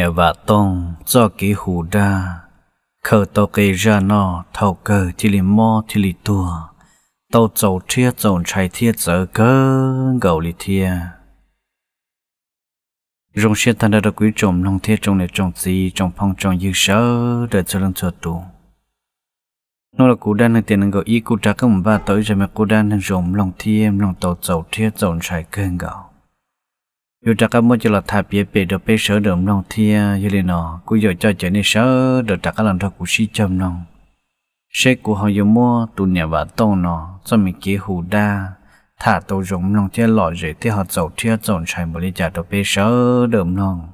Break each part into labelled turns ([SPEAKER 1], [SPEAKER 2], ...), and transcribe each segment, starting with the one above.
[SPEAKER 1] nhờ và tông do kỳ hù đa khờ tàu kê ra nó thầu cờ thì lì mò thì lì tua tàu dầu chia dầu trái thiết giờ cơ gầu lì thia rong xe tan đã quý trộm nông thiết trong này trong gì trong phong trong như sơ để cho lần chuột tù nó là cú đan tiền năng gọi ý cú trả các ba tới rồi mà cú đan rộm lòng thiêm lòng tàu dầu thiết dầu trái cơn gạo dù chắc các mỗi chỗ là thà bia bể được bể sớ được nông thì như thế nào cũng giờ cho trở nên sớ được chắc các lần thôi cũng xí chậm nông sẽ của họ dù mua tụ nhà bà tông nó cho mình kế hù đa thả tàu rộng nông chơi lọ rễ thì họ dầu chia dọn chạy một lý trả được bể sớ được nông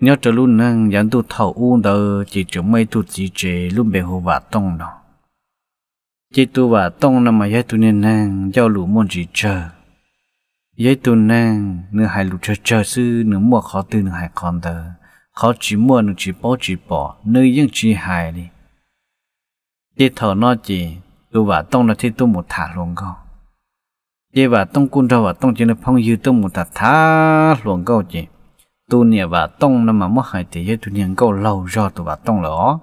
[SPEAKER 1] nhớ trở luôn năng dán tu thầu u đờ chỉ chỗ mấy tu chỉ chế luôn bể hù bà tông nó chỉ tu bà tông nằm ở dưới tu nên năng giao lũ môn chỉ chờ ye tu nang nửa hai lục chờ chờ sư nửa mua khó tư nửa hai con tờ khó chỉ mua nửa chỉ bỏ chỉ bỏ nửa yên chỉ hài đi để thở nó chỉ tu và tông là thì tu một thả luôn co, để và tông quân thọ và tông chỉ là phong yêu tu một thả thả luôn co chỉ tu nè và tông nó mà mất hai thì ye tu nè câu lâu rồi tu và tông lỏ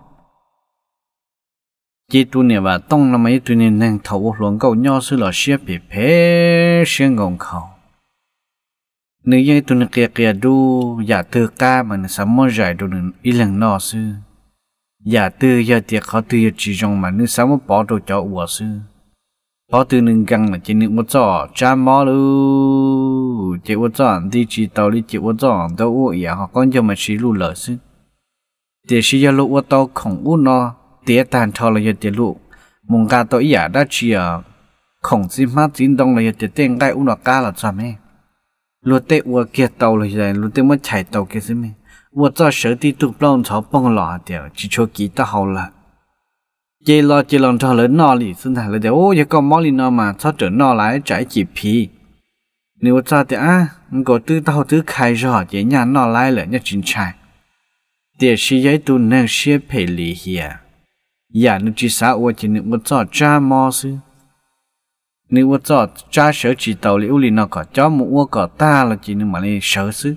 [SPEAKER 1] chỉ tu nè và tông nó mà ye tu nè nàng thầu luôn câu nhau sư là xếp bị phê xuyên gồng khẩu nếu như tụi nó kia kia du, giả tư ca mà nó sắm mua giải đồ nó ít lần nọ sư giả tư giả tiệc khó tư chỉ trong mà nó sắm mua bỏ đồ cho ủa sư bỏ tư nâng găng là chỉ nâng một giỏ cha mò lu chỉ một giỏ đi chỉ tàu đi chỉ một giỏ đâu ủa giả họ con cho mà chỉ lu lỡ sư tiệc chỉ giờ lu ủa tàu không ủa nó tiệc tàn thọ là giờ tiệc lu mùng ca tàu giả đã chỉ à ờ, không xin mát xin đông là giờ tiệc tên cái ủa nó ca là sao mấy luật tệ ua kia tàu là gì luật tệ mất chạy tàu kia gì mình ua cho sở tí tụ bông cháu bông lọ đều chỉ cho kỹ ta hầu là chỉ lo chỉ lòng cho lớn nọ lì xin thả là đều ô giờ con mỏ lì nọ mà cho trở nọ lại trái chỉ phi nếu cho thì à có tư tao tư khai rõ chỉ nhà nọ lại là nhà chính trai để sĩ giấy tu nâng xe phải lì hiền, nhà nước chỉ xã ua chỉ nước một cho cha mò xưa nếu vợ cho cha sợ chỉ tàu liễu lì nó có cho một vợ có ta là chỉ nên mà này sợ xứ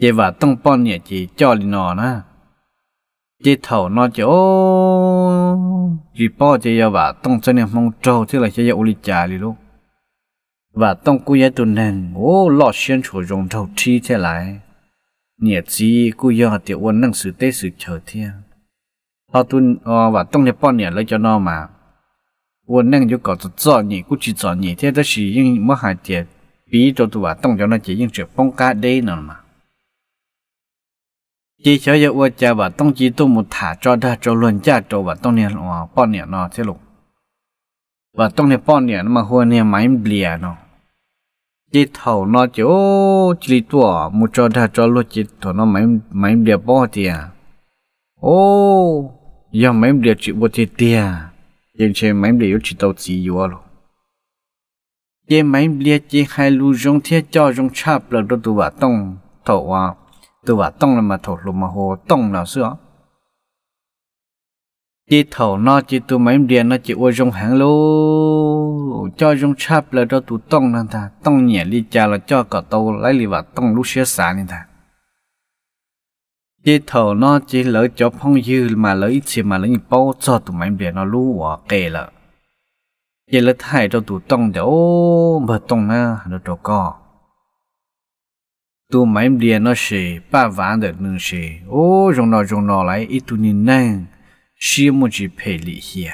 [SPEAKER 1] chế và tông pon nhẹ chỉ cho lì nó na chỉ thầu nó chỉ ô chỉ po chỉ giờ và tông cho nên mong trâu thế là sẽ giờ lì trà lì luôn và tông cú giờ tuần nền ô lọ xuyên chỗ dùng thầu chi thế lại nhẹ chỉ cú giờ tiểu quân năng sự tế sự chờ thiên họ tuần ờ, và tông nhật pon nhẹ lấy cho nó mà 我能就搞着早你，估计早你，这都是因么还点比着多啊，动着那只因只放假的呢嘛。chỉ cho yêu vợ cha và tông chỉ tu một thả cho đa cho luôn cha cho và tông niệm nó bao niệm nó thế lục và tông niệm bao niệm mà hồi niệm máy bìa nó chỉ thầu nó chỉ ô chỉ tua một cho đa cho luôn chỉ thầu nó máy máy bìa bao tiền ô giờ máy bìa chỉ bao tiền nhưng chế mấy điều chỉ tàu chỉ yếu lo chế mấy bia chế hai lu rong thiết cho rong chạp là đôi tụ bà tông thổ à tụ bà tông là mà thổ lu mà hồ tông là sữa chế thổ nó chế tu mấy bia nó chế ô rong hàng lô cho rong chạp là đôi tụ tông là ta tông nhẹ đi cha là cho cả tàu lấy li bà tông lúc xé xả nên ta chỉ thầu nó chỉ lỡ cho phong dư mà lỡ ít chỉ mà lỡ bao cho tụi mình để nó lú quả kề lợ chỉ lỡ thay cho tụi tông để ô mà tông na nó cho co tụi mình để nó xì ba ván được nương xì ô rong nó rong nó lại ít tụi nhìn nang xì một chỉ phê lì hiền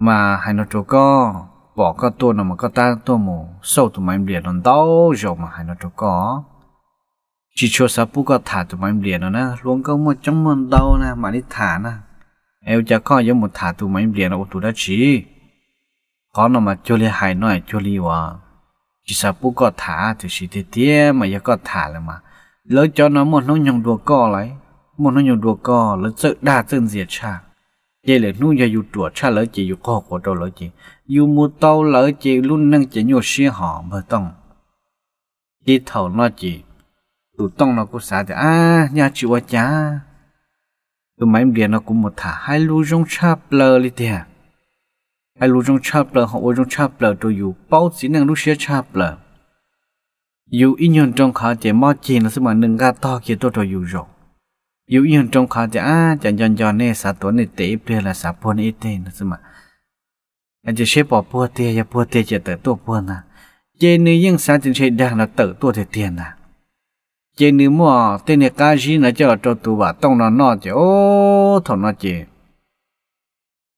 [SPEAKER 1] mà hai nó cho co bỏ cái tụi nó mà có ta tụi mù sâu tụi mình để nó đau rồi mà hai nó cho co chỉ cho sa pu có thả tụi mày liền nó na luôn có một trong môn đâu na mà đi thả na em cha có giống một thả tụi mày liền ô tụi đã chỉ có nó mà cho li hai nói cho li wa chỉ sa pu có thả thì chỉ thế thế mà giờ có thả là mà lỡ cho nó một nó nhồng đùa co lại, một nó nhồng đùa co lỡ sợ đa chân diệt cha vậy là nu giờ dù đùa cha lỡ chỉ dù co của đâu lỡ chỉ dù mua tàu lỡ chỉ luôn nâng chỉ nhiều xe họ mà tông chỉ thầu nó chỉ tụ tông nó cũng xả thì à nhà chị quá chả tụ máy điện nó cũng một thả hai lu rong cha lơ đi tiền hai lu rong cha lơ họ ôi rong cha lơ rồi dù bao chỉ năng lúc xé chắp lơ dù ít nhân trong khá chỉ mò chỉ nó sẽ mà nâng ga to kia tôi rồi dù rồi dù ít nhân trong khá chỉ à chẳng chẳng chẳng nè xả tuấn này tế bia là xả phun ít tên nó sẽ mà anh chỉ xếp bỏ phua tiền ya phua tiền chỉ tới tổ phua nè chế nữ yên xả chỉ chơi đang là tự tổ thì tiền nè chế nữ mua tên này cá gì nó cho cho tụ bà tông nó nó chứ ô thằng nó chứ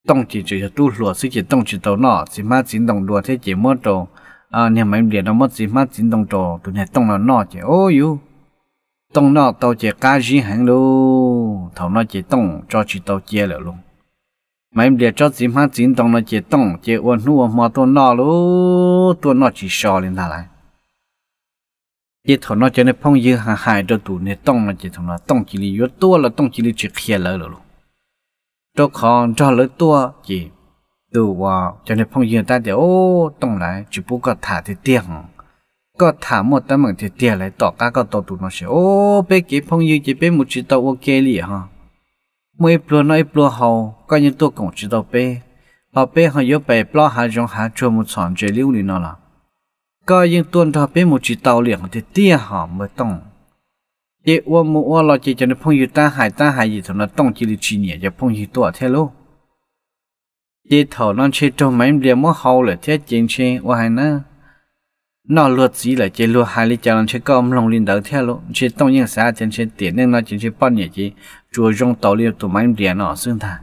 [SPEAKER 1] tông chỉ chỉ tu lúa xí chỉ tông chỉ tàu nó chỉ má chỉ đồng lúa thế chỉ mua trầu à nhà máy biết nó mất chỉ má chỉ đồng trầu tụi này tông nó nó chứ ô yêu tông nó tàu chỉ cá gì hẳn luôn thằng nó chỉ tông cho chỉ tàu chia lại luôn máy biết cho chỉ má chỉ đồng nó chỉ tông chỉ uốn nu uốn mò tụi nó luôn tụi nó chỉ sò lên ta lại 一头那叫那朋友还害着赌那动了，一头那动起来越多了，动起来就黑了了咯。这看这了多也都哇，叫那朋友大家哦，动来只不过他的点，个他没得问题点来到，刚刚到赌那些哦，别给朋友这边不知道我给你哈。mỗi bữa nói bữa hậu có những tôi cũng chỉ đâu bé họ bé họ nhớ bé bữa hai trong chưa một sản chế lưu lý nó là ก็ยังตัวทำเป็นหมูจีเตาเหลี่ยมเตี้ยหอมไม่ต้องเจ้ามัวเราจะจะในพงอยู่ตาหายตาหายอยู่สำนักต้องจิลิชีเนี่ยจะพงอยู่ตัวเท่าลูกเจ้าถอนั่นเชื่อจอมไม่เดียมัวเฮาเลยเท่จริงเชื่อว่าไงนะนอลวดสีเลยเจ้าลวดหายลิจารันเชื่อก็มลงลินเดาเท่าลูกเชื่อต้องยังสาเจนเชื่อเตียนเนื่องนั่นเชื่อป้อนเนี่ยจีจัวยงเตาเลียตัวไม่เดียนอซึ่งทาง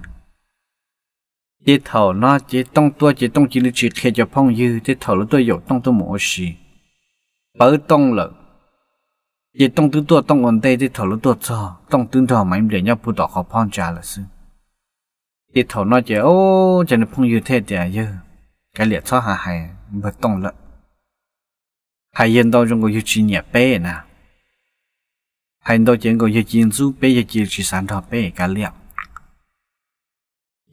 [SPEAKER 1] chế thầu nó chế tông tua chế tông chỉ được chỉ khe cho phong dư chế thầu nó tôi dầu tông tôi mổ xì bớ tông lợ chế tông tứ tua tông ổn tê chế thầu nó tôi cho tông tương thọ mà em để nhau phụ tỏ khó phong trả là sư chế thầu nó chế ô chỉ được phong dư thế để dư cái liệt cho hà hay bớ tông lợ hay yên đâu trong cái dư chỉ nhẹ bé nè hay đâu chế cái dư chỉ du bé dư chỉ sản thọ bé cái liệt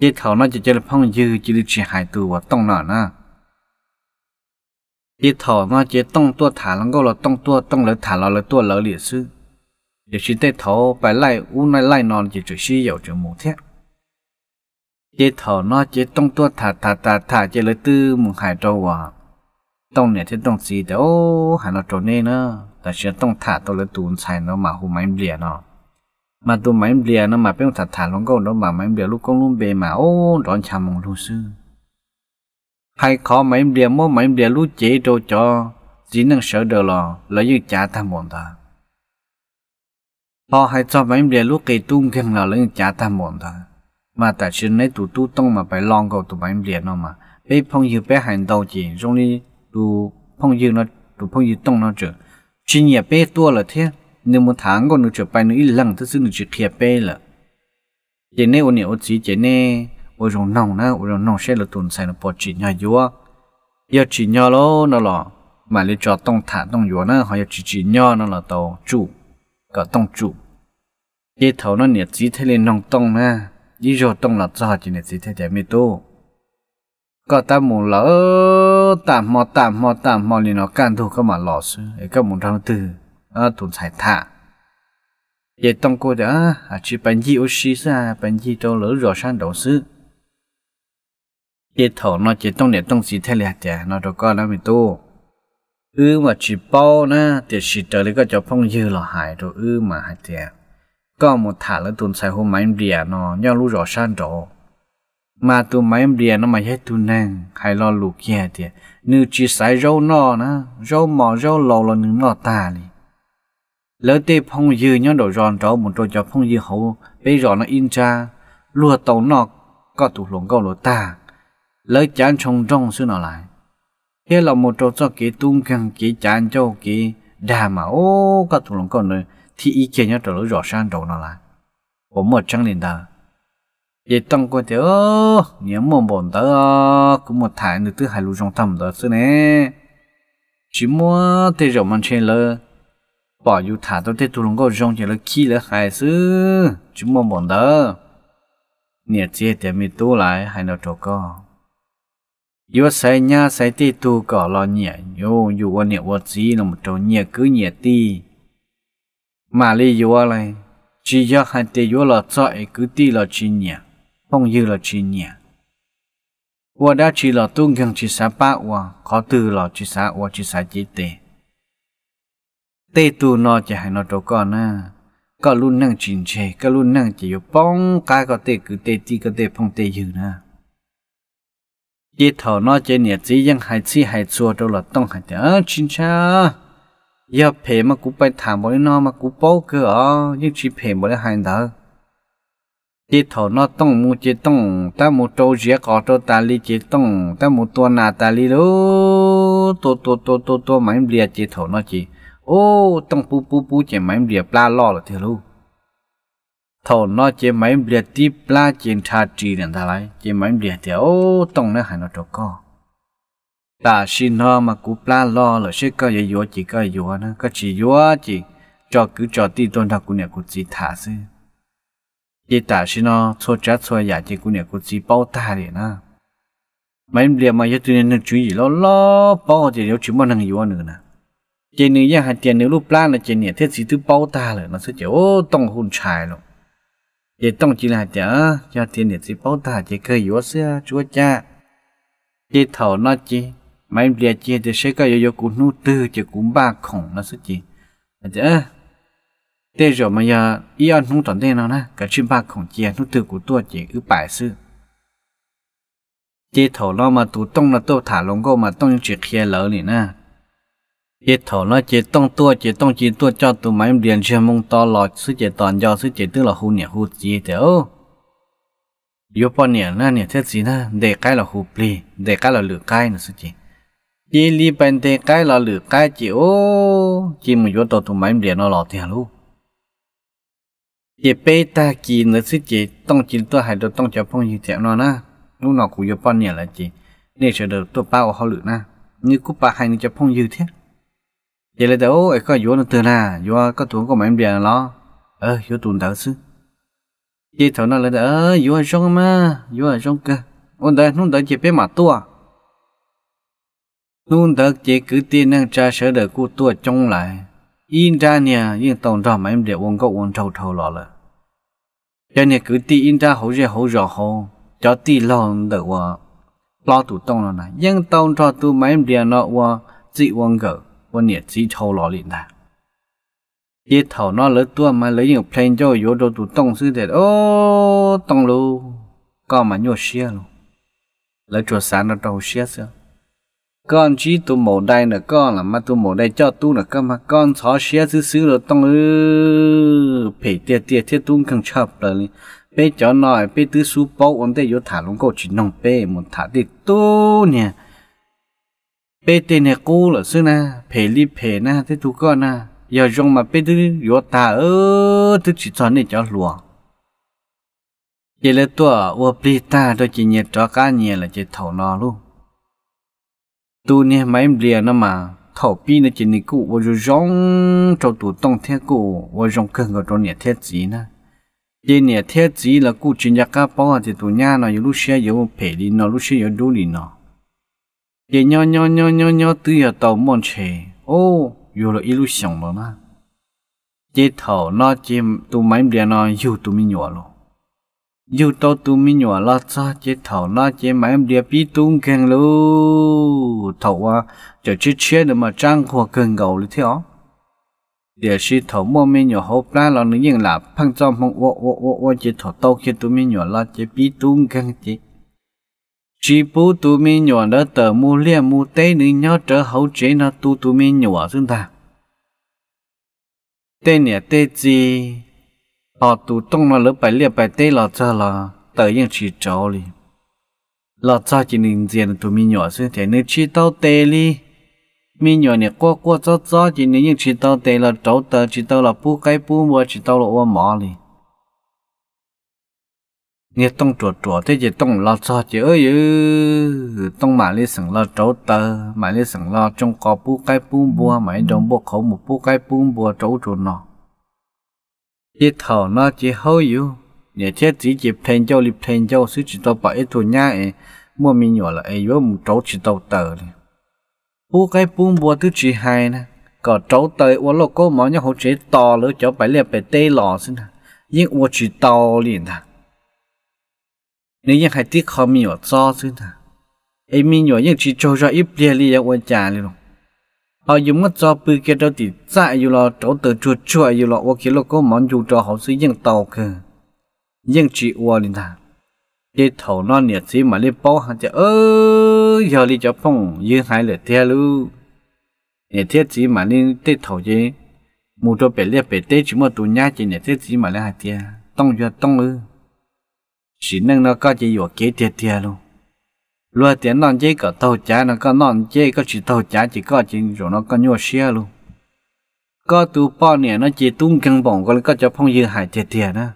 [SPEAKER 1] เยเขาน่าจะเจอพ่องยือจิลิชิหายตัวต้องหน่อนะเยถอน่าจะต้องตัวถานแล้วก็เราต้องตัวต้องเลยถานเราเลยตัวเราเหลี่ยซื้อเดี๋ยวชินเตถอไปไล่อู้ในไล่นอนจะจุดชี้เหยวจะหมูเทะเยถอน่าจะต้องตัวถาถาถาถาเจเลยตื้อมึงหายตัวต้องเนี่ยที่ต้องสีแต่โอ้หายเราตัวน่เนอะแต่เชื่อต้องถาตัวเลยตูนใส่เนาะมาหูไม่เบี่ยเนาะ mà tụi máy bìa nó mà bên thật thả lông câu đó mà máy bìa lúc con luôn bề mà ô đón chà mong luôn sư hay khó máy bìa mô máy bìa lúc chế trâu cho chỉ năng sợ đờ lò lấy như chả tham bọn ta họ hay cho máy bìa lúc kỳ tung kiêng là lấy như chả tham bọn ta mà tại sự này tụi tu tông mà phải lon câu tụi máy bìa nó mà bé phong như bé hành đầu chỉ trong đi tụi phong như nó tụi phong như tông nó chứ chuyên nghiệp bé tua là thế นมทางก็นึกจะไปนึกอีหลังท้าซื้อนึกจะเคลียร์ไปละเจเน่โอเนี่ยโอจีเจเน่โอจงน้องนะโอจงน้องเชลตุนใส่นปอจีญายัวยาจีนยาโลนั่นหรอมาเลยจอต้องถาต้องยัวนะหอยจีจีญานั่นหรอตัวจูก็ต้องจูเจ่เท่านั้นเนี่ยจีเทเลน้องต้องนะยี่โจต้องหลับจอจีเนี่ยจีเทใจไม่โตก็ตามหมูแล้วตามมอตามมอตามมอเลยเนาะการทุกข์ก็มาหลอซื้อไอ้ก็หมูทางตื่น à tụn xài thả vậy tông cô đã à chỉ bàn gì ô xí ra bàn gì đâu lỡ rõ sang đầu sư vậy thầu nó chỉ tông để tông xí thay lẹ chả nó đâu có làm gì tu ư mà chỉ bao na thì chỉ trở lại cái chỗ phong dư là hại rồi ư mà hại có một thả lỡ tụn xài hôm mấy đĩa nó nhau lũ rõ sang đầu mà tụ mấy em nó mà hết tụ nàng hay lo lục kia thì nữ chỉ sai rau nó rau mỏ rau lầu là nữ nọ ta lỡ tê phong dư nhớ đồ ròn trâu một trâu cho phong dư hậu bây giờ nó in cha lùa tàu nọ có tủ luồng câu lúa ta lỡ chán trong trong xưa nó lại thế là một trâu cho kỹ tung càng kỹ chán cho kỹ đà mà ô có tủ luồng câu nữa thì ý kia nhớ trở lỡ rõ sang đầu nó lại bố một trăng liền đờ vậy tăng quan thế ơ nhớ mồm bổn tớ cũng một tháng được thứ hai lũ trong tầm đó xưa nè chỉ mua thế rộng mang trên lơ bỏ dù thả tôi tết tôi lùng có rong chỉ là khi là hài sư chúng mong bọn đó nhiệt chia để mi tu lại hay nó trộn co yêu say nha say tê tu cỏ lo nhẹ yo dù quan nhẹ vật gì là một trâu nhẹ cứ nhẹ ti mà li yo này chỉ cho hai tê yo là ấy cứ ti là chỉ nhẹ không như là chỉ nhẹ qua đã chỉ là tung gần chỉ sa ba qua khó từ là chỉ sa qua chỉ sa chỉ tê tê tu nó chả nó trâu con na có luôn năng chỉnh chế có luôn năng chỉ bóng cái có tê cứ tê ti có tê phong tê dữ na chỉ thọ nó chế nhiệt chỉ ยัง hay chỉ hay chua đâu là tông hay chả ờ, cha giờ phê mà cũng phải thảm bởi nó mà cũng bao cơ ở ờ, nhưng chỉ phê bởi hai đó chỉ thọ nó tông mu chỉ tông ta mu trâu dĩa có trâu ta li chỉ tông ta mu tua nà ta li lú tua tua tua tua tua mảnh bìa chỉ thọ nó chỉ ô tông pu pu pu chỉ máy bìa pla lo là thế luôn thầu nó chỉ máy bìa ti pla chỉ tha trì đàn ta lại chỉ máy bìa thì ô tông nó hay nó trâu co ta xin nó mà cú pla lo là sẽ có gì chỉ có gì vô nó chỉ vô chỉ cho cứ cho ti tôn thằng cú này cú chỉ thả xí chỉ ta xin nó cho chắc cho giả chỉ cú này cú chỉ bao ta đi na máy bìa mà giờ tụi chú ý lo lo bao thì nếu chúng nó năng gì nữa nè chị nữ nhà hai tiền nữ lúc plan là chị nhà thiết gì thứ bao ta rồi nó sẽ chịu ô tông hôn trai luôn chị tông chỉ là chở cho tiền nhà thứ bao chị cơ yếu xưa chúa cha chị thầu nó chị mà em chị thì sẽ có yếu cũng nô tư chị cũng ba khổng nó sẽ chị chở thế mà giờ ý ăn tận thế nào nè cả chim ba khổng chị nô tư của tôi chị cứ bài sư chị thầu nó mà tụ là tôi thả lông mà tông chỉ kia lỡ nè chế thổ nó chế tông tua chế tông chế tua cho tụi máy điện chuyên mông to lọt sư chế toàn do sư chế tức là hù nhẹ hù chế thế ô na nhẹ thế gì na để cái là hù pli để cái là lửa cái nữa sư chế chế li bên để cái là lửa cái chế ô chế mình vô tụi máy điện nó lọt thế luôn chế bê ta kỳ nữa sư chế tông chế tua hay được tông cho phong như thế nó na lúc nào cũng yếu bọn nhẹ là chế nên sẽ được tụi bao họ lửa na như cúp ba hay như cho phong như thế vậy là tàu, ấy có vô nó từ là vô có tuấn có mấy biển lo ờ vô tuấn tàu xứ chị thảo nó là tàu, vô ở trong mà vô ở trong cơ ôn đây nung tới chị biết mà tua nung tới chị cứ tiền năng cha sợ đời cô tua trong lại yên ra nè yên tàu ra mấy em đèn có ôn trâu trâu lọ rồi, cho nên cứ tiền yên ra hổ ra hổ rõ hổ cho tin lo được qua lo tụ tông rồi nè, yên tàu cho tụ mấy em đèn nó qua chị ôn gỡ 我年纪超老了呐。一头那老多嘛，老有偏叫有着都懂事的哦，懂喽，干嘛要写喽？来做啥呢？都写些。con chỉ tụ mổ đây là con là mà tụ mổ đây cho tu là con mà con chó xe xứ xứ rồi tông ư phải tiệt tiệt thiết tung càng chập rồi bé chó nói bé tứ su bao ông đây yếu thả lông câu chỉ nông bé muốn thả đi tu nè bê tê nè cô là xưa na phê li phê na thế tu con na giờ rong mà bê tê yo ta ơ tức chỉ cho nên cho lùa vậy là tua ua ta đôi chỉ nhiệt cho cá nhiệt là chỉ thầu nó luôn tu nè máy bìa nó mà thầu pi nó chỉ nị cụ ua rồi cho tu tông thế cụ ua rong cơn gọi cho nhiệt thế gì na vậy nhiệt thế gì là cụ chỉ nhạc cá bao thì tu nhà nó yêu lúc xe yêu đi nó lúc xe yêu đu đi nó 也尿尿尿尿尿都要到梦去哦，有了一路想了呢。街头那街都买点呢，又都没尿了，又到都没尿了，咋街头那街买点比东更喽？头啊，就吃吃的嘛，张火更高了条。也是头莫没尿好，不然老人硬啦，碰撞碰我我我我街头到街都没尿了，街比东更街。chỉ bố tụ mi nhỏ đó tờ mu liêm mu tế nữ nhỏ trở hậu chế nó tu tụ mi nhỏ xưng ta tê nè tê chi họ tụ tông nó lỡ bài liệp bài tê lọ cho là tờ yên chỉ cháu lì, lọ cho chỉ nên diện tụ mi nhỏ xưng thế nên chỉ tao tê lì, mi nhỏ nè qua qua cho cho chỉ nên yên chỉ tao tê là cháu tờ chỉ tao là bu cái bu mua chỉ tao là ô mỏ lì nhẹ tông trò trò thế chỉ tông lo cho chứ ơi tông mà lấy sừng lo trấu tơ mà lấy sừng lo trong cò bú cái bú bùa mày đồng bộ khẩu một bú cái bú bùa trấu trò nọ chỉ thở nó chỉ hơi yếu nhẹ chết chỉ chỉ thèn châu liệp thèn châu suy chỉ tao bảo ít thôi nhá mua mình nhỏ là ấy yếu một trấu chỉ tao tờ này cái bú bùa thứ hai nè có trấu tơ uống lô cô mỏ nhau hỗ chế to lỡ cháu phải liệp phải tê lò xin ยิ่งอวดจีตอลินนะ nếu như hai tiếc không mi ở do chứ ta em mi nhỏ nhưng chỉ cho ra ít bia li ở nhà liền họ dùng mất do bự kia đâu thì dại dù lo chỗ từ chuột chuột dù lo ô kia lo có món dù cho họ sử dụng tàu cơ nhưng chỉ ua liền ta cái thầu nó nhiệt gì mà lên bao hàng chứ, ơ giờ đi cho phong như hai lệ theo luôn, nhiệt thiết gì mà lên tết thầu chứ mua cho bể liệt bể tết chỉ mà tụ nhá chỉ nhiệt thiết gì mà lên hai tia tông cho tông ư chỉ nâng nó có chỉ vừa kế thiệt thiệt luôn luôn tiền non chế có tàu chả nó có non chế có chỉ tàu chả chỉ có chỉ rồi nó có nhua xe luôn có tu bao nè nó chỉ tung căng bổng có có cho phong dư hải thiệt thiệt nữa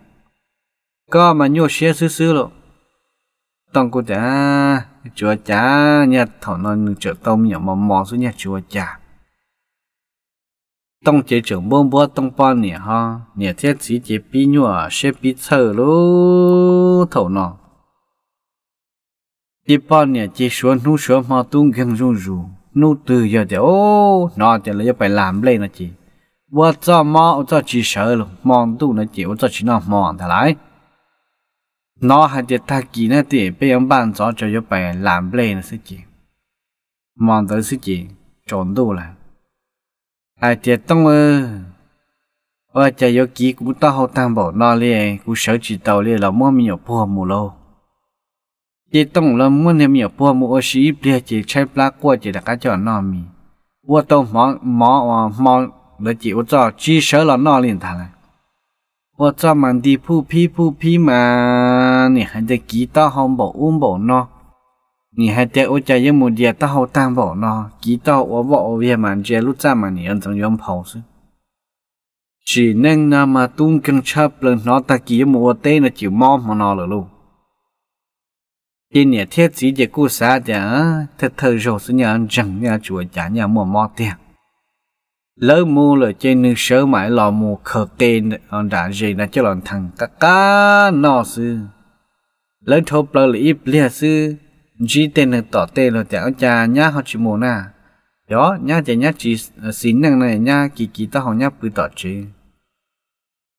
[SPEAKER 1] có mà nhua xe xứ xứ luôn tông cô chả chùa chả nhà thọ nó chợ tông nhỏ mò mò xuống nhà chùa chả tông chế trưởng bông bó tông bó nè ha nè thế chỉ chế bí nhua sẽ bí thơ lô thầu nọ chế bó nè chế xuống nú xuống mà tung gần rung rù nú từ giờ thì ô nọ thì là phải làm lên nè chị vợ cho mò cho chị sợ luôn mòn tu nè chị cho chị nó mòn thà lại nó hay chế ta kỳ nè thì bây giờ bạn cho cho phải làm lên nè chị mòn tới chị trộn tu lại à chị tông ơ và chị yêu ký cũng tao hậu tam bảo nó liền cũng sợ chỉ tàu liền là mua mình ở bùa mù lâu chị tông là mua nên mình ở bùa mù ở sĩ bia chị chạy lá qua chị đã cá cho nó mình vua tông mỏ mỏ ờ, mỏ là chị ở cho chỉ sợ là nó liền thà này cho mang đi phu phi phu phi mà nè hay là ký tao không bảo ôm um, bảo nó 你还得我家也没得到好担保呢，直到我我也蛮接路站嘛，你安怎样跑是？chỉ nên là mà tung căng chắp lên nó ta chỉ mua tê là chịu mò mà nó là luôn. Chỉ thiết chỉ để cú xã để thật thờ rồi số nhà anh chẳng nhà chùa chả nhà mua mò tiền. Lỡ mua là trên nước sớ mãi lò mua khờ tên anh đã gì là cho lòng thằng cá cá nó sư. Lỡ thốt lỡ là ít lia sư chỉ tên là tỏ tê là tẹo cha nhá họ chỉ muốn à đó nhá chỉ nhá chỉ ờ, xin năng này nhá kỳ kỳ ta họ nhá bự tỏ chứ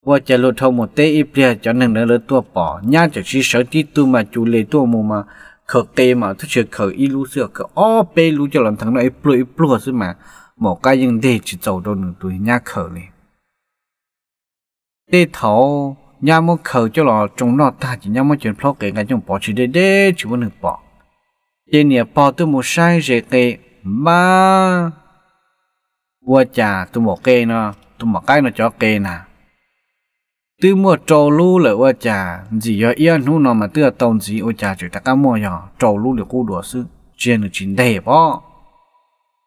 [SPEAKER 1] qua chợ lột thâu một tê ít bia cho năng nữa lỡ tua bỏ nhá chỉ chỉ sợ tí tu mà chú lệ tua mù mà khờ tê mà thức chưa khờ ít lú sửa khờ ó bê lú cho làm thằng nó ít bự ít bự mà một cái nhưng để chỉ giàu đâu nửa tuổi nhá khờ này tê thấu nhá mua khờ cho lò trong nó ta chỉ nhá mua chuyện phlo cái cái chúng bỏ chỉ để để chỉ muốn được bỏ yên nhà bò tôi một sai rẻ kê ba vua chà tôi một kê nó tôi một cái nó cho kê nè tôi mua trầu lu là vua chà gì giờ yên nu nó mà tôi tông gì vua chà chỉ ta cá mua nhỏ trầu lu là cô đùa sư chuyện là chuyện đẹp bó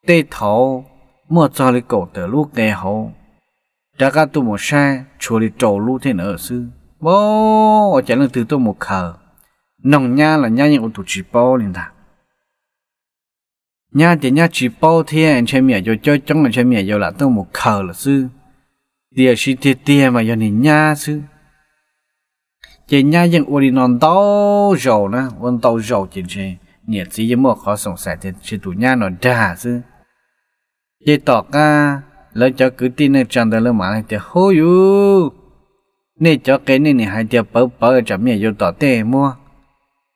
[SPEAKER 1] tê thấu mua cho lấy cổ tờ lu kê hậu đã cá tôi một sai chùa đi trầu lu thế nữa sư bố ở chả lần tôi một khờ nòng nha là nha những ô tô chỉ bao liền thằng nhà thì nhà chỉ bao thiên chơi mía cho cho trong là chơi mía cho là tôi một khờ là sư tiền chỉ tiền tiền mà giờ nên nhà sư chỉ nhà dân ở đi non tàu giàu nè vẫn tàu giàu chính chơi nhà gì với mua khó sống sẻ thì chỉ tụ nhà nó đà sư chỉ tỏ ca lấy cho cứ tin này chẳng được là mà này thì hôi u nên cho cái này này hai tiêu bảo bảo cho mía cho tỏ tiền mua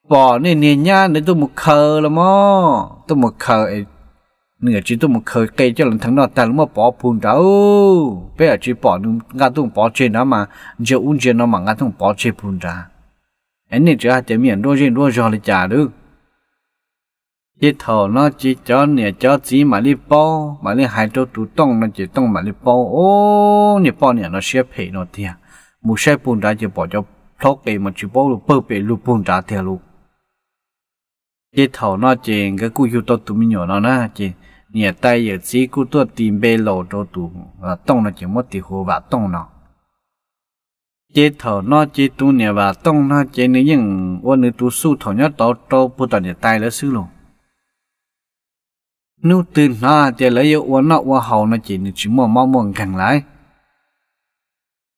[SPEAKER 1] bỏ nè nè nha nè tôi một khờ là mò tôi một khờ nửa chỉ tôi một khờ cây cho lần thằng nọ ta lúc mà phun đó bây giờ chỉ bỏ nung ngã tôi bỏ chơi nó mà giờ uống chơi nó mà ngã tôi bỏ chơi phun ra anh này chỉ hai tiếng miệng đôi riêng đôi trả được chỉ thầu nó chỉ cho nè cho chỉ mà đi bỏ mà đi hai chỗ tụ tông nó chỉ mà đi bỏ ô nè bỏ nè nó sẽ nó thiệt một xe phun ra chỉ bỏ cho พราะเกมันชิบอลูเปิดเป็นลูปุ่นจ้าเทลู cái thầu nó chè cái cú yêu to tụi mình nhỏ nó na chè nhà tay giờ chỉ cú to tìm bê lô cho tụ là tông nó chỉ mất thì hồ và tông nó chế thầu nó chế tu nhà và tông nó chế nếu những ô nữ tu su thầu nhớ tao cho bút tao nhà tay lỡ xứ luôn nếu từ nó chế lấy yêu ô nó ô hậu nó chỉ nữ chỉ mò mò mò gần lại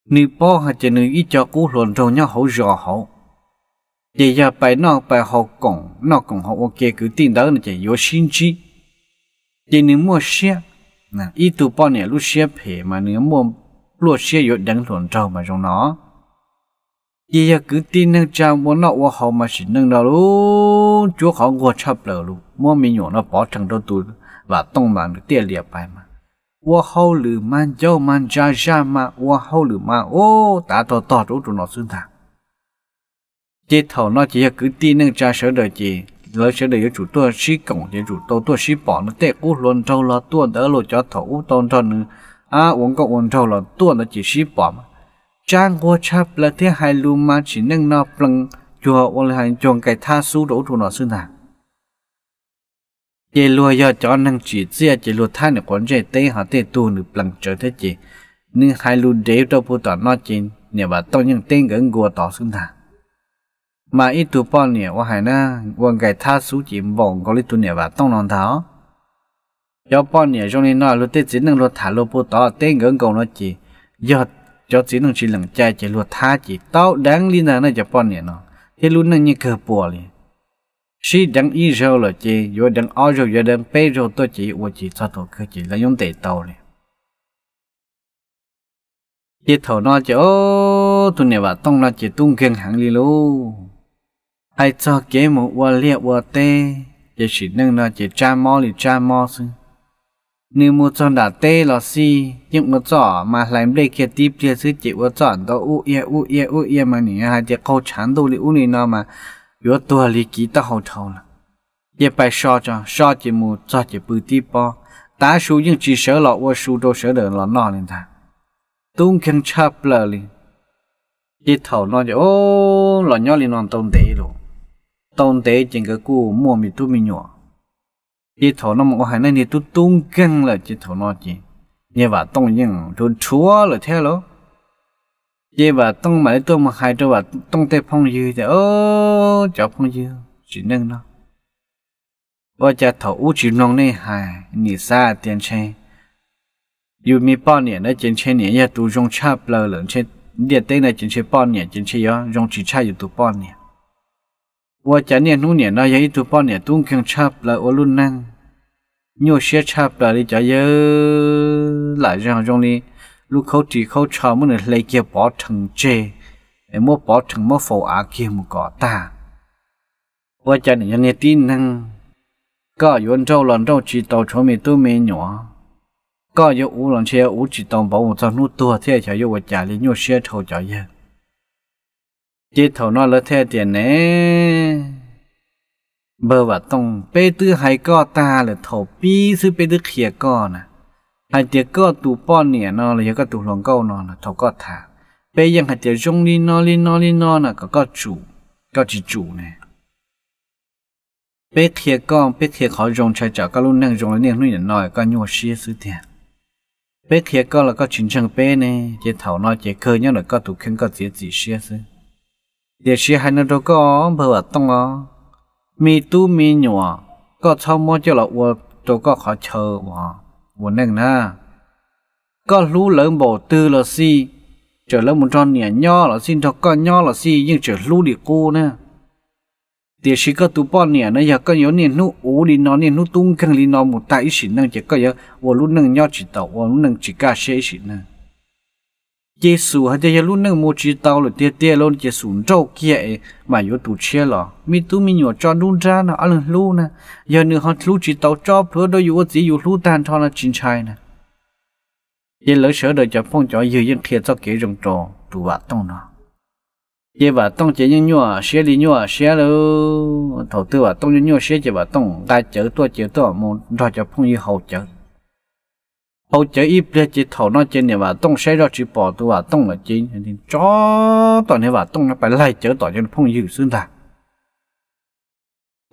[SPEAKER 1] nếu bỏ hay chế nữ ít cho cú luôn trâu nhớ hậu giò hậu giờ giờ bài nó bài học cổng nó cổng học ok cứ tin đó là chỉ vô sinh chi giờ nếu mua xe nè ít tụ bao nhiêu lúc xe phê mà nếu mua lúc xe vô đánh luận mà trong nó giờ giờ cứ tin nâng trâu mua nó qua học mà chỉ nâng đó luôn chúa họ qua chấp lờ mua mình nhỏ nó bỏ đâu tụi và tông mà nó tiền bài mà qua hậu lử man cho man cha cha mà qua hậu lử mà ô ta to to chỗ tụi nó xuyên thẳng chế thầu nó chỉ là cứ tin nâng cha sở đời chỉ lỡ sở đời chủ tua sĩ cổng chỉ chủ tàu tua sĩ bỏ nó tệ u luôn trâu là tua đỡ lộ cho thầu u tôn trâu à uống có uống trâu là tua nó chỉ sĩ bỏ mà trang qua chắp là thế hai lu mà chỉ nâng nó plăng chùa uống là hành cái tha su đổ thủ nó xưng hàng chế lùa cho nâng chỉ chia à chế lùa tha nữa còn chế tê hà tê tu nữa plăng trở thế chỉ nhưng hai lu đế đâu phụ tỏ nhà bà tao những tên gần gùa tỏ xưng hàng mà ít tu bao nhiêu và hay na và cái tha số chỉ vòng có lít tu nhiều và tông lòng thảo do bao nhiêu trong này nói lúc tết chỉ năng lúc thả lúc bút tỏ tên gần cầu nó chỉ do cho chỉ năng chỉ lần chạy chỉ lúc tha chỉ tao đáng liên là nó cho bao nhiêu nó thì luôn năng như cờ bùa liền si đang y rau là chỉ do đang ao rồi do đang pe rau tôi chỉ và chỉ cho tôi cái chỉ là nhóm tệ tàu liền chỉ thầu nó chỉ ô tu nhiều và tông nó chỉ tung kiêng hàng đi luôn ai cho kế một quả liệt quả tê chỉ chỉ nâng nó chỉ cha mò lì cha mò sư nếu một cho đã tê là si nhưng một chọn mà làm đây kia tiếp kia sư chỉ một chọn đó u ye u ye u ye mà nè hai chỉ câu chán đâu lì u nè nó mà yếu tua lì kỹ ta hậu thầu là ye bài so cho so chỉ một cho chỉ bự tiếp bao ta số nhưng chỉ sợ lọ qua số đâu sợ đỡ lọ nọ lên thà tung khen chắp lờ liền chỉ thầu nó chỉ ô lọ nhỏ liền non tông tệ rồi tông tế trên cái cú mua mì tu mi nhỏ chỉ thổ nó một hai này tu tung căng là chỉ thổ nó chỉ như vậy tông nhưng tu chúa là thế lo như vậy tông mà tu mà hai tu và tông tế phong dư thì ô cháu phong dư chỉ nâng nó và cha thổ u chỉ nông này hai nhị xa tiền trên dù mi bao nhiêu nó trên trên nhỉ tu dùng cha bờ lợn trên địa tên này trên trên bao nhiêu trên trên dùng chỉ cha dù tu bao ว่าจะเนี่ยนู่นเนี่ยนายตัวป้อนเนี่ยตุ้งเคียงชาบละโอลุนนั่งโยเชียชาบละดิจะเยอะหลายเรื่องตรงนี้ลูกเขาจีเขาชาวมันเลยเกี่ยวปอถึงเจไอ้มัวปอถึงมัวโฟอาเกี่ยวมัวก่อตาว่าจะเนี่ยเนี่ยตีนนั่งก็ยวนเจ้าหลอนเจ้าจีโตชมีตู้เมียหนอก็ยอูหลอนเชียอูจีตองบอกว่าจะนู่ตัวเที่ยจะยว่าจะเลยโยเชียเท่าจะเยอะจิตเถานอนละแท้เตียนเน่เบอร์ว่าต้องเปตื้อไฮก็ตาหรือเถาปีซื้อเปตื้อเขียก็นะายเจียก็ตูป้อนเนี่ยนอนเลยก็ตูหลงเก้านอนเถาก็ถาเปยังายเจียจงลีนอนลีนอนลีนอนนะก็ก็จูก็จีจูเนี่ยเปเขียก็เปเขียเขาจงใช้จาก็รุ่นนั่งจงแล้วเนี่ยนุ่ยน้อยก็โยชีซื้อเตียเป๊เขียก็แล้วก็ชินชังเป๊เนี่ยเจ้าเถาน้อยเจ้าเคยเนี่ยแล้วก็ถูกขึ้นก็เสียจีเชียซื้อ也是还能做个不活动哦。mi tu mi nhỏ có sau mua cho là tôi có khó chờ mà ua nâng có lú lớn bổ tư là si trở lớn một tròn là xin cho con nho là si nhưng trở lú đi cô nè thì chỉ có tu bỏ nhẹ nó giờ có nhớ nhẹ nụ đi nó nhẹ tung căng đi nó một tay chỉ năng chỉ có giờ ua lú nâng chỉ tàu ua lú chỉ ca xe chỉ nè Giêsu hay giờ lúc nãy mua chỉ tao là tiệt tiệt luôn Giêsu trâu kia mà yếu tụ chia lọ mi tu mi nhỏ cho đun ra nó ăn lu nè giờ nữa họ lu chỉ tao cho bữa đó yếu gì yếu lu tan cho nó chín chai nè giờ lỡ sợ đời cho phong cho yếu yên thiệt cho kỹ rừng trò tụ vạ tông nó giờ vạ tông chỉ những xe đi nhỏ xe lỡ thầu tư vạ tông những xe chỉ vạ tông đại chở tua chở tua muốn cho cho phong yếu hậu chở hậu chế ít bia chỉ thầu nó trên này và tông xe ra chỉ bỏ tu và tông là chính thì chó toàn này và tông nó phải lại chớ tỏ cho nó phong dữ xương ta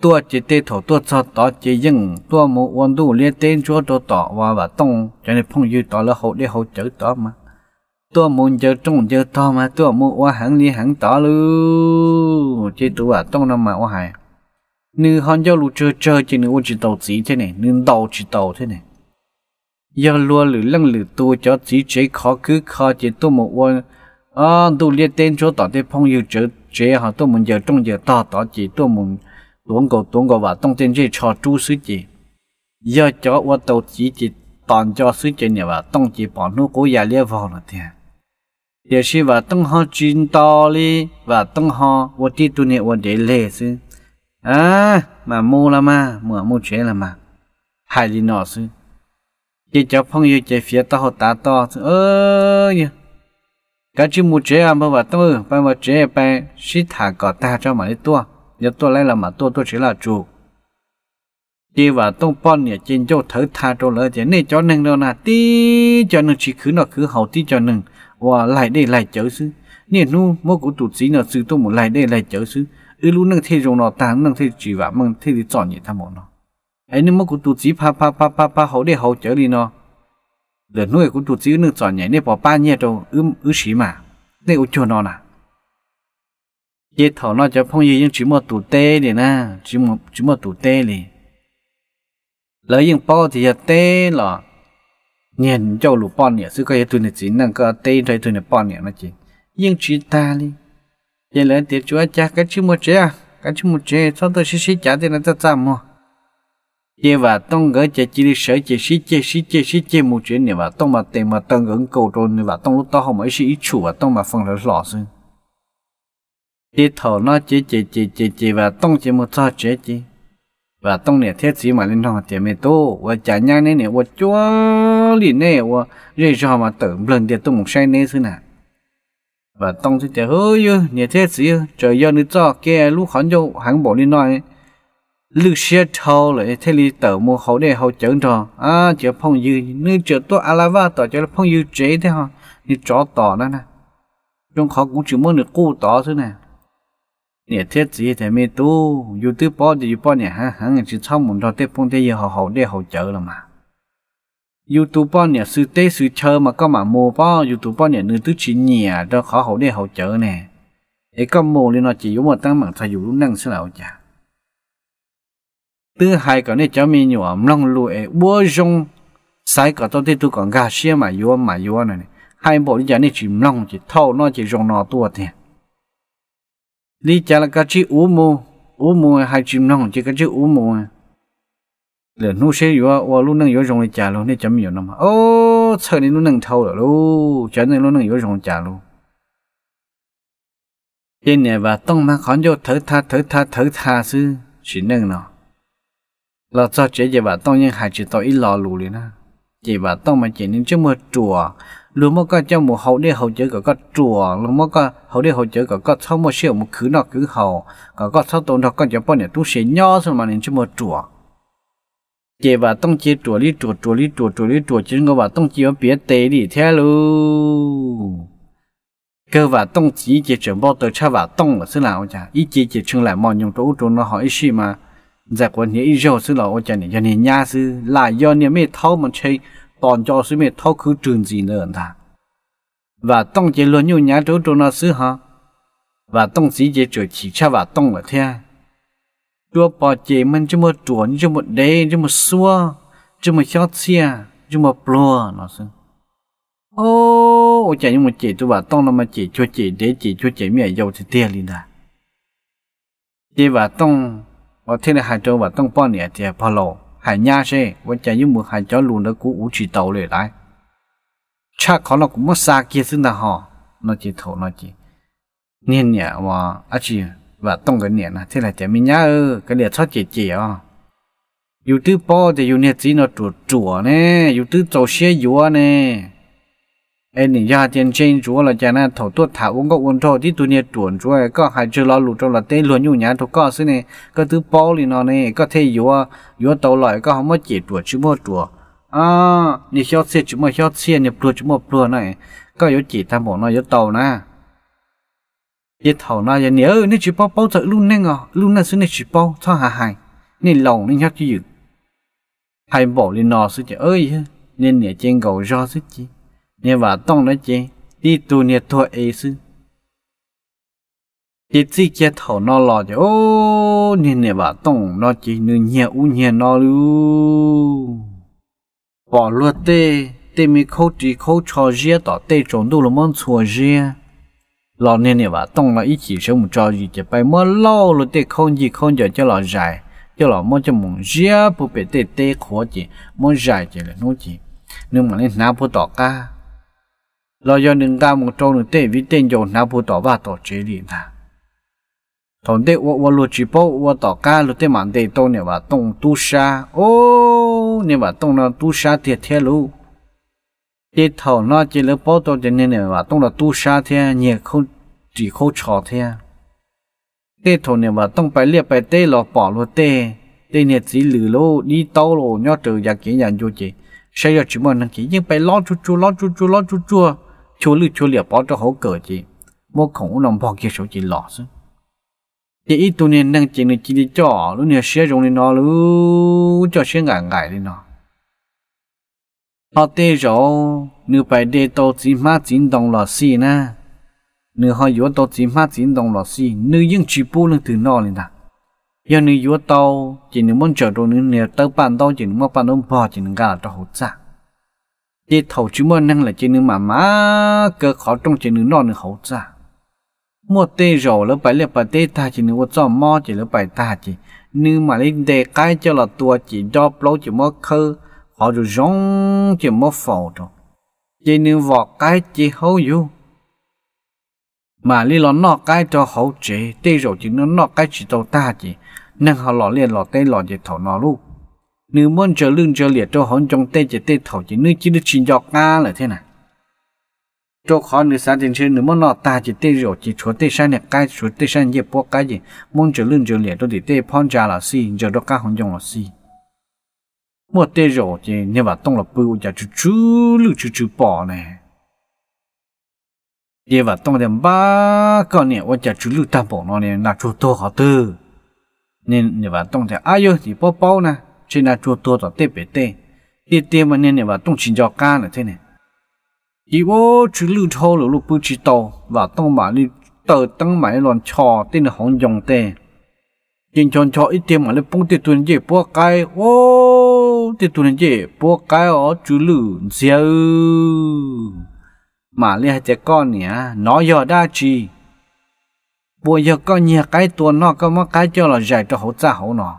[SPEAKER 1] tua chỉ tê thầu tua cho tỏ chỉ dừng tua một quan tu liên tên chúa tỏ tỏ và và tông cho nên phong dữ tỏ là hậu để hậu chữ tỏ mà tua muốn chớ trông chớ tỏ mà tua một qua hẳn liên hẳn tỏ luôn chỉ tu và tông nó mà qua hài nữ hòn giao lũ chơi chơi chỉ nữ chỉ đầu chỉ thế này nữ đầu chỉ đầu thế này giờ lúa lử lăng lử tu cho chỉ chế khó cứ khó chỉ tu một quân à tu liệt tên cho tao thế phong yêu chế chế họ tu mình giờ trong giờ ta tao chỉ tu mình tuấn cầu tuấn cầu và trong tên chế cho chú sư chỉ giờ cho quân tàu chỉ chỉ toàn cho sư chỉ nhà và trong chỉ bỏ nó cố giả liệt vào là thế đi và trong họ quân đi tu này quân để lệ à mà mua là mà mua mua chế là mà sư chỉ cho phong yêu chỉ phía tao ta to ơ nhỉ cái chữ mu chế à mà vật tư bà vật chế bà sĩ thả cỏ ta cho mà đi tua nhớ tua lấy là mà tua tua chỉ là chủ chỉ và tông pon nhỉ trên chỗ thở tha chỗ lỡ chỉ này cho nâng đâu nà tí cho nâng chỉ khứ nó cứ hậu tí cho nâng và lại đây lại chớ xứ nè nu mỗi cụ tụt xí nó sư tôi một lại đây lại chớ xứ ư lu nâng thế rồi nó ta nâng thế chỉ và mừng thế thì chọn nhỉ tham một nó ấy nếu mà tụt chỉ pa pa hậu để hậu chở đi nó lợn tụt chỉ nước chọn nhảy bỏ ba nhẹ đâu ư mà nên u cho nó nè chế thảo nó cho phong gì nhưng chỉ một tụ tê để na chỉ một chỉ một tụ tê đi lỡ nhưng bao thì tê là cho lũ bọn nhỉ sư cái tụi này chỉ năng có tê thấy tụi này bọn nhỉ nó chỉ nhưng chỉ ta cái chỉ một chế à, cái chỉ một chế sau tôi sẽ sẽ trả tiền là ta trả mua chế và tông gỡ chế chỉ đi sở chế sĩ chế sĩ chế sĩ chế một chuyện này và tông mà tiền mà tông gỡ cầu rồi này và tông lúc đó không ấy sĩ ít chủ và tông mà phần lớn lọ xương chế thầu nó chế chế chế chế chế và tông chế một sao chế chế và tông này thiết sĩ mà lên họ tiền mới tô và trả nhang này này và chúa liền này và rồi cho mà tưởng lần tiền tông một sai này xưa nè và tông thì tiền hơi như nhà thiết sĩ trời giờ nữa cho cái lúc hắn vô hắn bỏ đi nói lưu xe thâu lại thế li tờ mua hậu để hậu chẩn trò à chợ phong dư nếu chợ tôi alava tỏ chợ phong dư chế thế ha thì chó tỏ đó nè trong họ cũng chỉ muốn được cu tỏ thôi nè nè thiết gì thế mê tu dù tư bỏ thì dù bỏ nè ha ha chỉ xong một trò tết phong tết giờ hậu hậu để hậu chợ là mà dù tu bỏ nè sư tết sư chờ mà có mà mua bỏ dù tu bỏ nè nữ tứ chỉ nhẹ cho họ hậu để hậu chợ nè ấy có mua lên nó chỉ dùng một tăng mạng thay dù năng sẽ là chả tư hai cái này cháu mình nhỏ lòng lụa bố rong sai cái tôi thấy tôi còn gà xe mà yếu mà yếu này hai bộ đi chả này chỉ lòng chỉ thâu nó chỉ rong nó tua thì đi chả là cái chữ u mù u mù hai chỉ lòng chỉ cái chữ u mù lỡ nu xe yếu và lúc nâng yếu rong đi chả luôn này chấm yếu lắm ô sợ này lúc nâng thâu rồi luôn chả này lúc nâng yếu rong chả luôn trên này và tông mà khó vô thở tha thở tha thở tha chỉ nâng nào là cho chế gì bà tông nhưng hải chỉ tao ít lò lù liền na chỉ bà tông mà chỉ nên chứ mưa chùa luôn mà có cho một hậu để hậu chữ có có chùa luôn mà có hậu để hậu chữ có có sau một siêu một khứ nọ cứ hậu có có sau tổn thọ có cho bọn này tu sĩ nhỏ xong mà nên chứ mưa chùa chỉ bà tông chỉ chùa đi chùa chùa đi chùa chùa đi chùa chứ ngô bà tông chỉ ở bía tế đi thế luôn cơ và tông chỉ chỉ chuẩn bao tới cha và tông là thế nào chả ít chỉ chỉ chung lại mọi nhung chỗ chỗ nó hỏi gì mà giờ còn nhớ yêu sư là ôi chả nhớ nhớ nhà sư là do nhớ mấy thâu mà chơi toàn cho sư mấy thâu cứ trường gì nữa ta và tông chế luôn nhau nhà chỗ chỗ nó sư ha và tông sĩ chế chỗ chỉ cha và tông là thế à? chúa bỏ chế mình cho một chuẩn cho một đế cho một xua cho một xót xia cho một plua nó sư ô ôi chả nhưng mà chế tôi và tông là mà chế cho chế đế chế cho chế mẹ giàu thì tiền liền ta à. chế và tông ว่าที่นี่หายใจว่าต้องป้อนเนี่ยเจ้าพะโลหายยาใช่ว่าจะยิ้มมือหายใจลุ่นแล้วกูอุจิตเอาเลยได้ชาขาเราคุ้มซากเกีสุดาห์นอจิโถนอจิเนี่ยเนี่ยว่าอาชีว่าต้องกันเนี่ยนะที่ไหนจะมีญาเออก็เรียกชอบเจเจอ่อยู่ที่ป้อจะอยู่เนี่ยจีนอจู่จู่เนี่ยอยู่ที่โจเชียอยู่เนี่ย ai nỉ ya tiền trên chúa là cha na thầu tuốt thảo uống có uống thôi tí tụi nhiệt chuẩn chúa có hai chữ lo lụt trong là tên luôn nhung nhá thuộc có xí này có thứ bao lì nó này có thể yếu yếu tàu lại có không mất chỉ chuột chứ mua à nỉ cho xe chứ mua cho xe nhập chuột chứ mua này có yếu chỉ tham bộ nó yếu tàu na yếu tàu na giờ nhớ nỉ chỉ bao bao thật luôn nè ngọ luôn nè xí nỉ chỉ bao thao hà hải nỉ lồng nỉ nhát chứ gì hai bộ lì nó xí chứ ơi nên nỉ trên cầu do xí chứ เนี่ยว่าต้องนะเจตีตัวเนี่ยทัวเอซึจีจีเจ้าเถานอหลอดโอ้เนี่ยเนี่ยว่าต้องนอจีนึงเหียอู้เหียนอลูปอลวดเต้เต้มีโคจีโคชอเจียต่อเต้จงดูละมันชัวเจียหลอดเนี่ยเนี่ยว่าต้องเราอีจีเสมุจอจีจะไปเมื่อเล่าลวดเต้คงจีคงจะเจ้าหลอดใจเจ้าหลอดมันจะมองเจียผู้เป็นเต้เต้ขวจีมันใจจีเลยนู้จีนึกเหมือนเล่นน้ำผู้ต่อก้า lo yo nung ta một trâu nung tê vi tên dầu na bu tỏ ba tỏ chế đi na thằng tê wo wo lu chỉ bố wo tỏ ca lu tê mạn tê tô nè và tông tu sa ô nè và tông nó tu sa thiệt thiệt lu tê thầu nó chỉ lỡ bố tô tê nè nè và tông nó tu sa thiệt nhẹ không chỉ khâu trò thiệt tê thầu nè và tông phải liệp phải tê lọ bỏ lu tê tê nè chỉ lử lô đi tàu lô nhớ trừ giặc kia nhà vô chị xây ra chỉ mong năng chỉ nhưng phải lo chu chu lo chu chu lo chu chua chú lưu chú liệt bỏ cho hổ cờ chị một khổng lòng bỏ kia số chị lọ chứ thì ít tụi nên đang chỉ nên chỉ đi cho lúc này xe dùng lên nó lúc cho xe ngại ngại lên nó họ tê rồi nữ bài đê tô chỉ má chỉ đồng lọ xì na nữ họ yếu tô chỉ má chỉ đồng lọ xì nữ những chỉ bu lên từ nó lên ta giờ nữ yếu tô chỉ nữ muốn chờ đồ nữ nè tới bàn tô chỉ nữ muốn bàn đồ bỏ chỉ nữ gà cho hỗ trợ chỉ thầu chứ mua năng là chỉ nữ mà má cơ khó trong chỉ nữ nọ nữ hậu ra mua tê rổ lỡ bảy lỡ bảy tê ta chỉ nữ cho mò chỉ lỡ bảy ta chỉ nữ mà lên đề cái cho là tua chỉ đo lâu chỉ mua khơ họ rồi rong chỉ mua phò rồi chỉ nữ vọt cái chỉ hậu yêu mà lý lo nọ cái cho hậu chế tê rổ chỉ nó nọ cái chỉ tàu ta chỉ năng họ lọ liền lọ tê lọ chỉ thầu nọ luôn nếu muốn trở lưng trở liệt cho hòn trong tê chỉ tê thầu chỉ nước chỉ được chỉ dọc nga là thế này cho khó nữ xã tiền trên nữ món nọ ta chỉ tê rồi chỉ chúa tê sang nhà cái chúa tê sang nhịp bó cái gì muốn trở lưng liệt cho thì tê phong trà là si giờ đó cá hòn trong là si mua tê rồi chỉ nhớ vào tông là bưu giờ chú chú lưu chú chú này nhớ vào tông là ba con này ôi giờ chú lưu ta bỏ nó này là chú to họ tư nên thì ai thì bao bao chỉ là chỗ tôi đã tê bể tê tê tê mà nên là tông chính cho ca là thế này chỉ bố chú lưu thô lũ lúc bưu chỉ tàu mà đi tờ tăng máy lòn trò tên là hóng dòng tê chính chọn cho tiền mà lên bông tê tuần dễ bố cái ô tê tuần dễ bố cái ó chú lưu dễ mà lên hai trẻ con nhỉ nó giờ đa chi bây giờ con nhà cái tuần nó có mắc cái cho là giải cho hậu cha hậu nó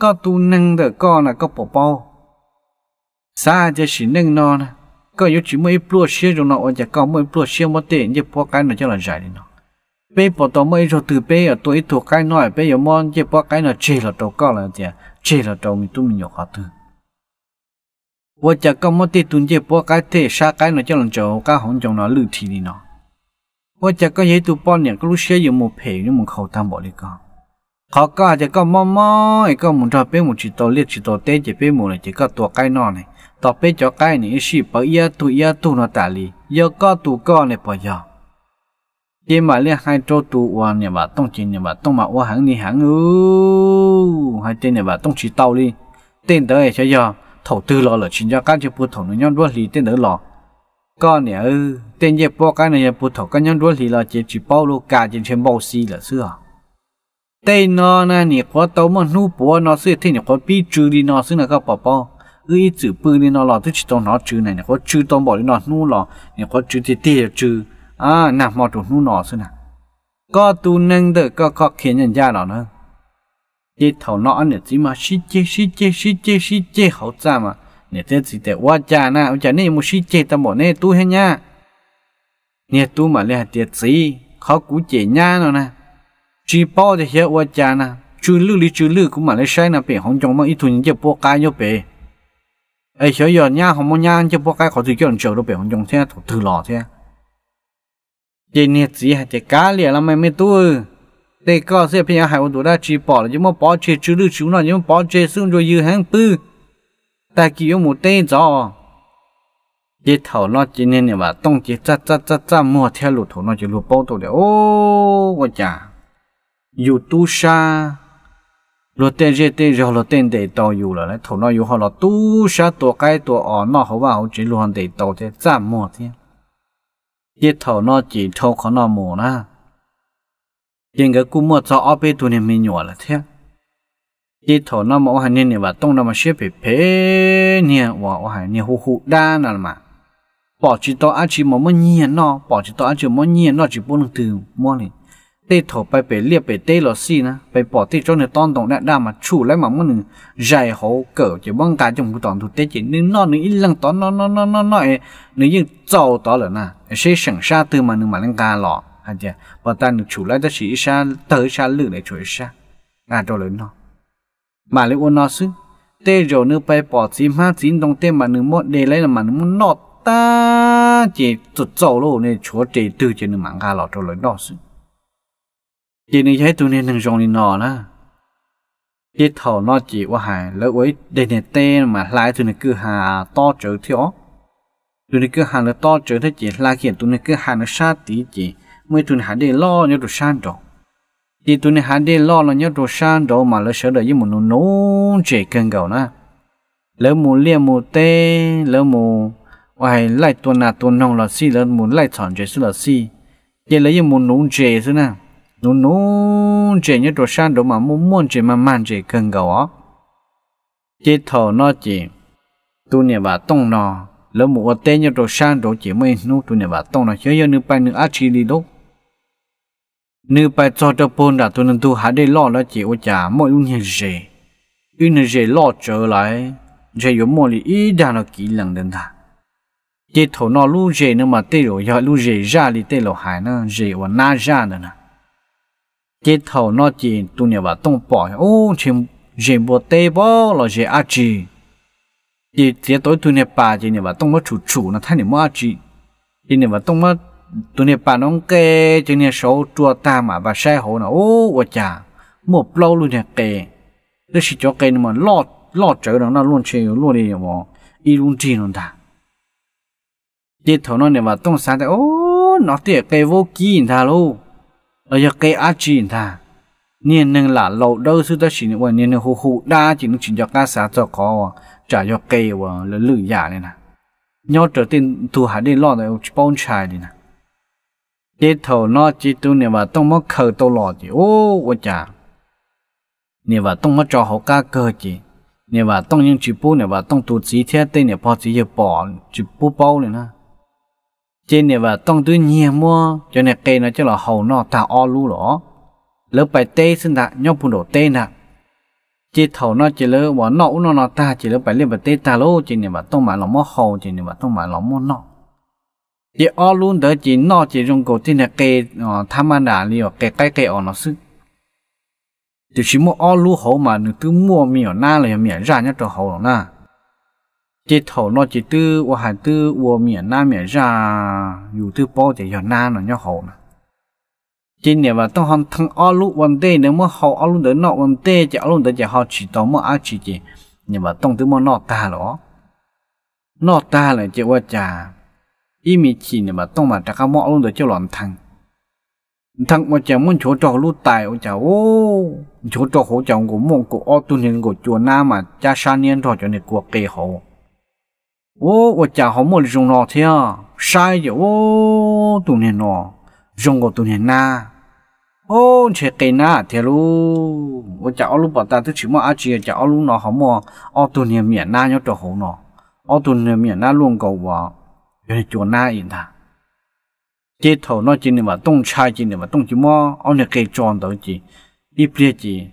[SPEAKER 1] có tu nâng đỡ co là có bỏ bao xa cho chỉ nâng nó nè có yếu chỉ mới plua xe rồi nó chỉ có mới plua xe mất tiền chỉ bỏ cái nó cho là giải đi nó bê bỏ tao mới rồi từ bê ở tuổi thuộc cái nó bê giờ mòn chỉ bỏ cái nó chỉ là tao có là gì chỉ là tao mình tu mình nhỏ khó từ vợ chồng có mất tiền tuần chỉ bỏ cái thế xa cái nó cho là chỗ cái hỏng chồng nó lư thì đi nó vợ chồng có vậy tụi bọn này có lúc xe dùng một phe nhưng một khẩu tam bỏ đi con khó có chỉ có mò mò có muốn cho bé muốn chỉ tổ liệt chỉ tổ tê chỉ bé một này chỉ có tổ cái nọ này tổ bé cho cái này chỉ bảo ya tu ya tu nó tả lì ya có tu có này bảo ya chỉ mà liên hai chỗ tu qua nhà bà tông chỉ nhà bà tông mà qua hàng đi hàng ư hai tên nhà bà tông chỉ tàu đi tên tới cho ya thầu tư lo là chính cho các chỉ bút thầu nó nhon đuôi lì tên tới lò con này ư tên gì bỏ cái này bút thầu các nhon đuôi lì là chỉ chỉ bảo lô cả chỉ trên bao xì là xưa tây nó na nhỉ có tấu mà nu bố nó sẽ thế nhỉ có bi trừ là các bỏ bỏ ư chữ bự đi nó lò chỉ tông nó trừ này nhỉ có trừ tông bỏ đi nó nu lò nhỉ có trừ thì à nằm mò trụ nu nó xưng có tu nâng được có có khiến nhân gia nó nữa chế thầu nó nhỉ chỉ mà xí chế xí chế xí chế xí chế hậu ra mà nhỉ thế chỉ để qua cha na ông cha này một xí chế tao bỏ này tu hay nha nhỉ tu mà lẹ tiệt gì khó cú chế nha nó nè chỉ bao thì hiểu qua cha na chú lư lý chú lư cũng mà lấy sai na bể hồng chong mà ít thun chỉ bỏ cái nhau bể ai hiểu giờ nhá không muốn nhá chỉ bỏ cái khó thì cho anh chờ đâu bể hồng chong thế thử thử lò thế chỉ nhiệt gì hay chỉ cá liền là mày mới tu để có sẽ phải hai ông tuổi đã chỉ bỏ là chỉ mà bỏ chế chú lư chú nó chỉ mà bỏ chế xung rồi dư hàng bư ta chỉ có một tên rõ chế thầu nó chỉ nên là tông chế chát chát chát chát mua theo lụt thầu nó chỉ lụt bao tụ để ô quá chả dù tu sa lo tên gì tên rồi lo tên để tàu dù là đấy thầu nó dù họ là tu sa tổ cái tổ ở nó họ vào chỉ luôn để tàu thế giảm mò thế chỉ thầu nó chỉ thầu khó nó mò na nhưng cái cú mua cho ở bên tụi này mình nhỏ là thế chỉ thầu nó mà ở này và tông nó mà xếp bị phê nè và ở này hú hú đa nè mà bỏ chỉ tao ăn chỉ mà mua nhiên à nó bỏ chỉ tao ăn chỉ mua nhiên à nó chỉ bốn từ mua này tê thổ bay bể liệp bể tê lọ xi nè bể bỏ tê cho nên tòn tổng đã đa mà chủ lấy mà muốn dài hố cỡ chỉ băng cá trong một tòn thủ tê chỉ nên nó nữa ít lăng tòn nó nó nó nó nó nếu như giàu đó là na, sẽ sẵn sa từ mà nữa mà lăng cá lọ à chả và ta được chủ lấy ta chỉ sa tới sa lử để chủ sa à cho lớn nó mà lấy ô nó xứ tê rồi nữa bể bỏ chỉ má chỉ đồng tê mà nữa muốn để lấy là mà nữa muốn nọ ta chỉ tụt giàu luôn này chúa chỉ từ chỉ nên mà cá lọ cho lớn nó xứ chỉ nên thấy tụi nên thằng rong đi nọ đó chỉ thầu nó chỉ qua hà lỡ ấy để nè tên mà lại tụi nên cứ hà to trở thiếu tụi nên cứ hà nó to trở thế chỉ là kiện tụi nên cứ hà nó xa tí chỉ mới tụi nên hà để lo nhớ đồ san rồi chỉ tụi nên hà để lo là nhớ đồ san mà lỡ sợ đợi với một nó nôn trẻ cơn gầu na lỡ mù liêm mù tê lỡ mù ngoài lại tuần nào tuần nong là si lỡ mù lại thọn chế sư là chỉ lấy một nôn trẻ thôi nè nó nó chỉ như đồ sang đồ mà muốn muốn chỉ mà mang chỉ cần gạo á chỉ thầu nó chỉ tu nhà bà tông nó lỡ một tên như đồ sang đồ chỉ mới nó tu nhà bà tông nó chứ giờ nữ bài nữ ác chỉ đi đâu nữ bài cho cho bốn đã tu nên tu há đây lo là chỉ ô chả mỗi lúc như gì u nên gì lo trở lại giờ yếu mỗi lý ý đã nó kỹ lần đến ta chỉ thầu nó lu gì nữa mà tê rồi giờ lu gì ra đi, tê rồi hại nó gì và na ra nữa nè chế thầu nó chỉ tu nhà bà tông bỏ ô chim chim bộ tê bỏ, là chế a chi chỉ chế tối tu nhà bà chỉ nhà bà tông mất chủ chủ nó thay nhà mua a chi chỉ nhà bà tông mất tu nhà bà nó kê chỉ nhà số chua ta mà bà sai hồ nó ô quá, chà một lâu luôn nhà kê đó chỉ cho kê mà lọt, lọt chở nó nó luôn chơi luôn đi mà y luôn chi nó ta chế thầu nó nhà bà tông sáng tại ô nó tiếc kê vô kỳ thà luôn ở giờ cái á chỉ ta niên nâng là lâu đâu sư ta chỉ là niên nâng hù hù đa chỉ nó chỉ cho cá xã cho có trả cho cây và lửa lửa giả này nè nhau trở tiền thu hải đi lo rồi bông chài đi nè chế thầu nó chỉ tu nè và tông mất khờ tô lò chỉ ô ô cha. nè và tông mất cho họ cá cơ chỉ nè và tông những chỉ bố nè và tông tu chỉ thế tên nè bỏ chỉ giờ bỏ chỉ bố bao này nè trên này và tông tôi nhiều mua cho nè kê nó cho là hầu nó ta o lu lỏ lỡ bài tê xin đã nhóc phun đổ tê nè chỉ thầu nó chỉ lỡ bỏ nọ nó nó ta chỉ lỡ bài lên bài tê ta lô trên này và tông mà nó mua hầu trên này và tông mà nó mua nọ chỉ o luôn đỡ chỉ nọ chỉ dùng cổ trên nè kê tham ăn đà li ở kê cái kê ở nó sức thì chỉ mua o lu hầu mà được cứ mua miểu na là miểu ra nhất cho hầu nó na chỉ thầu nó chỉ tư và hải tư và miền nam miền ra dù tư bao chỉ cho nam là nhau hậu nè chỉ nè và tao hòn thằng ao lũ vấn đề nếu mà hậu ao lũ đấy nọ vấn đề chỉ ao lũ đấy chỉ họ chỉ tao mà ai chỉ chỉ nè và tông tư mà nọ ta đó nọ ta là chỉ qua trà ý mi chỉ nè và tông mà chắc cá mọ lũ đấy cho loạn thằng thằng mà chả muốn chỗ trò lũ tài ông chả ô chỗ trò hỗ trợ của mông của ô tu nên của chùa nam mà cha sa niên rồi cho nên của kỳ hậu ô ô chả họ một dùng nọ thế à sai giờ ô tụi này nọ dùng của tụi này na ô chế cây na thế lu ô chả ô lu bảo ta tôi mà ăn chỉ chả ô lu nọ họ mò ô tụi này miệng na nhớ cho họ nọ ô tụi này miệng na luôn cầu vợ rồi chuột na yên thà chế thầu nó chỉ mà tông chai chỉ mà tông chỉ mò ô này cây tròn tới chỉ đi bia chỉ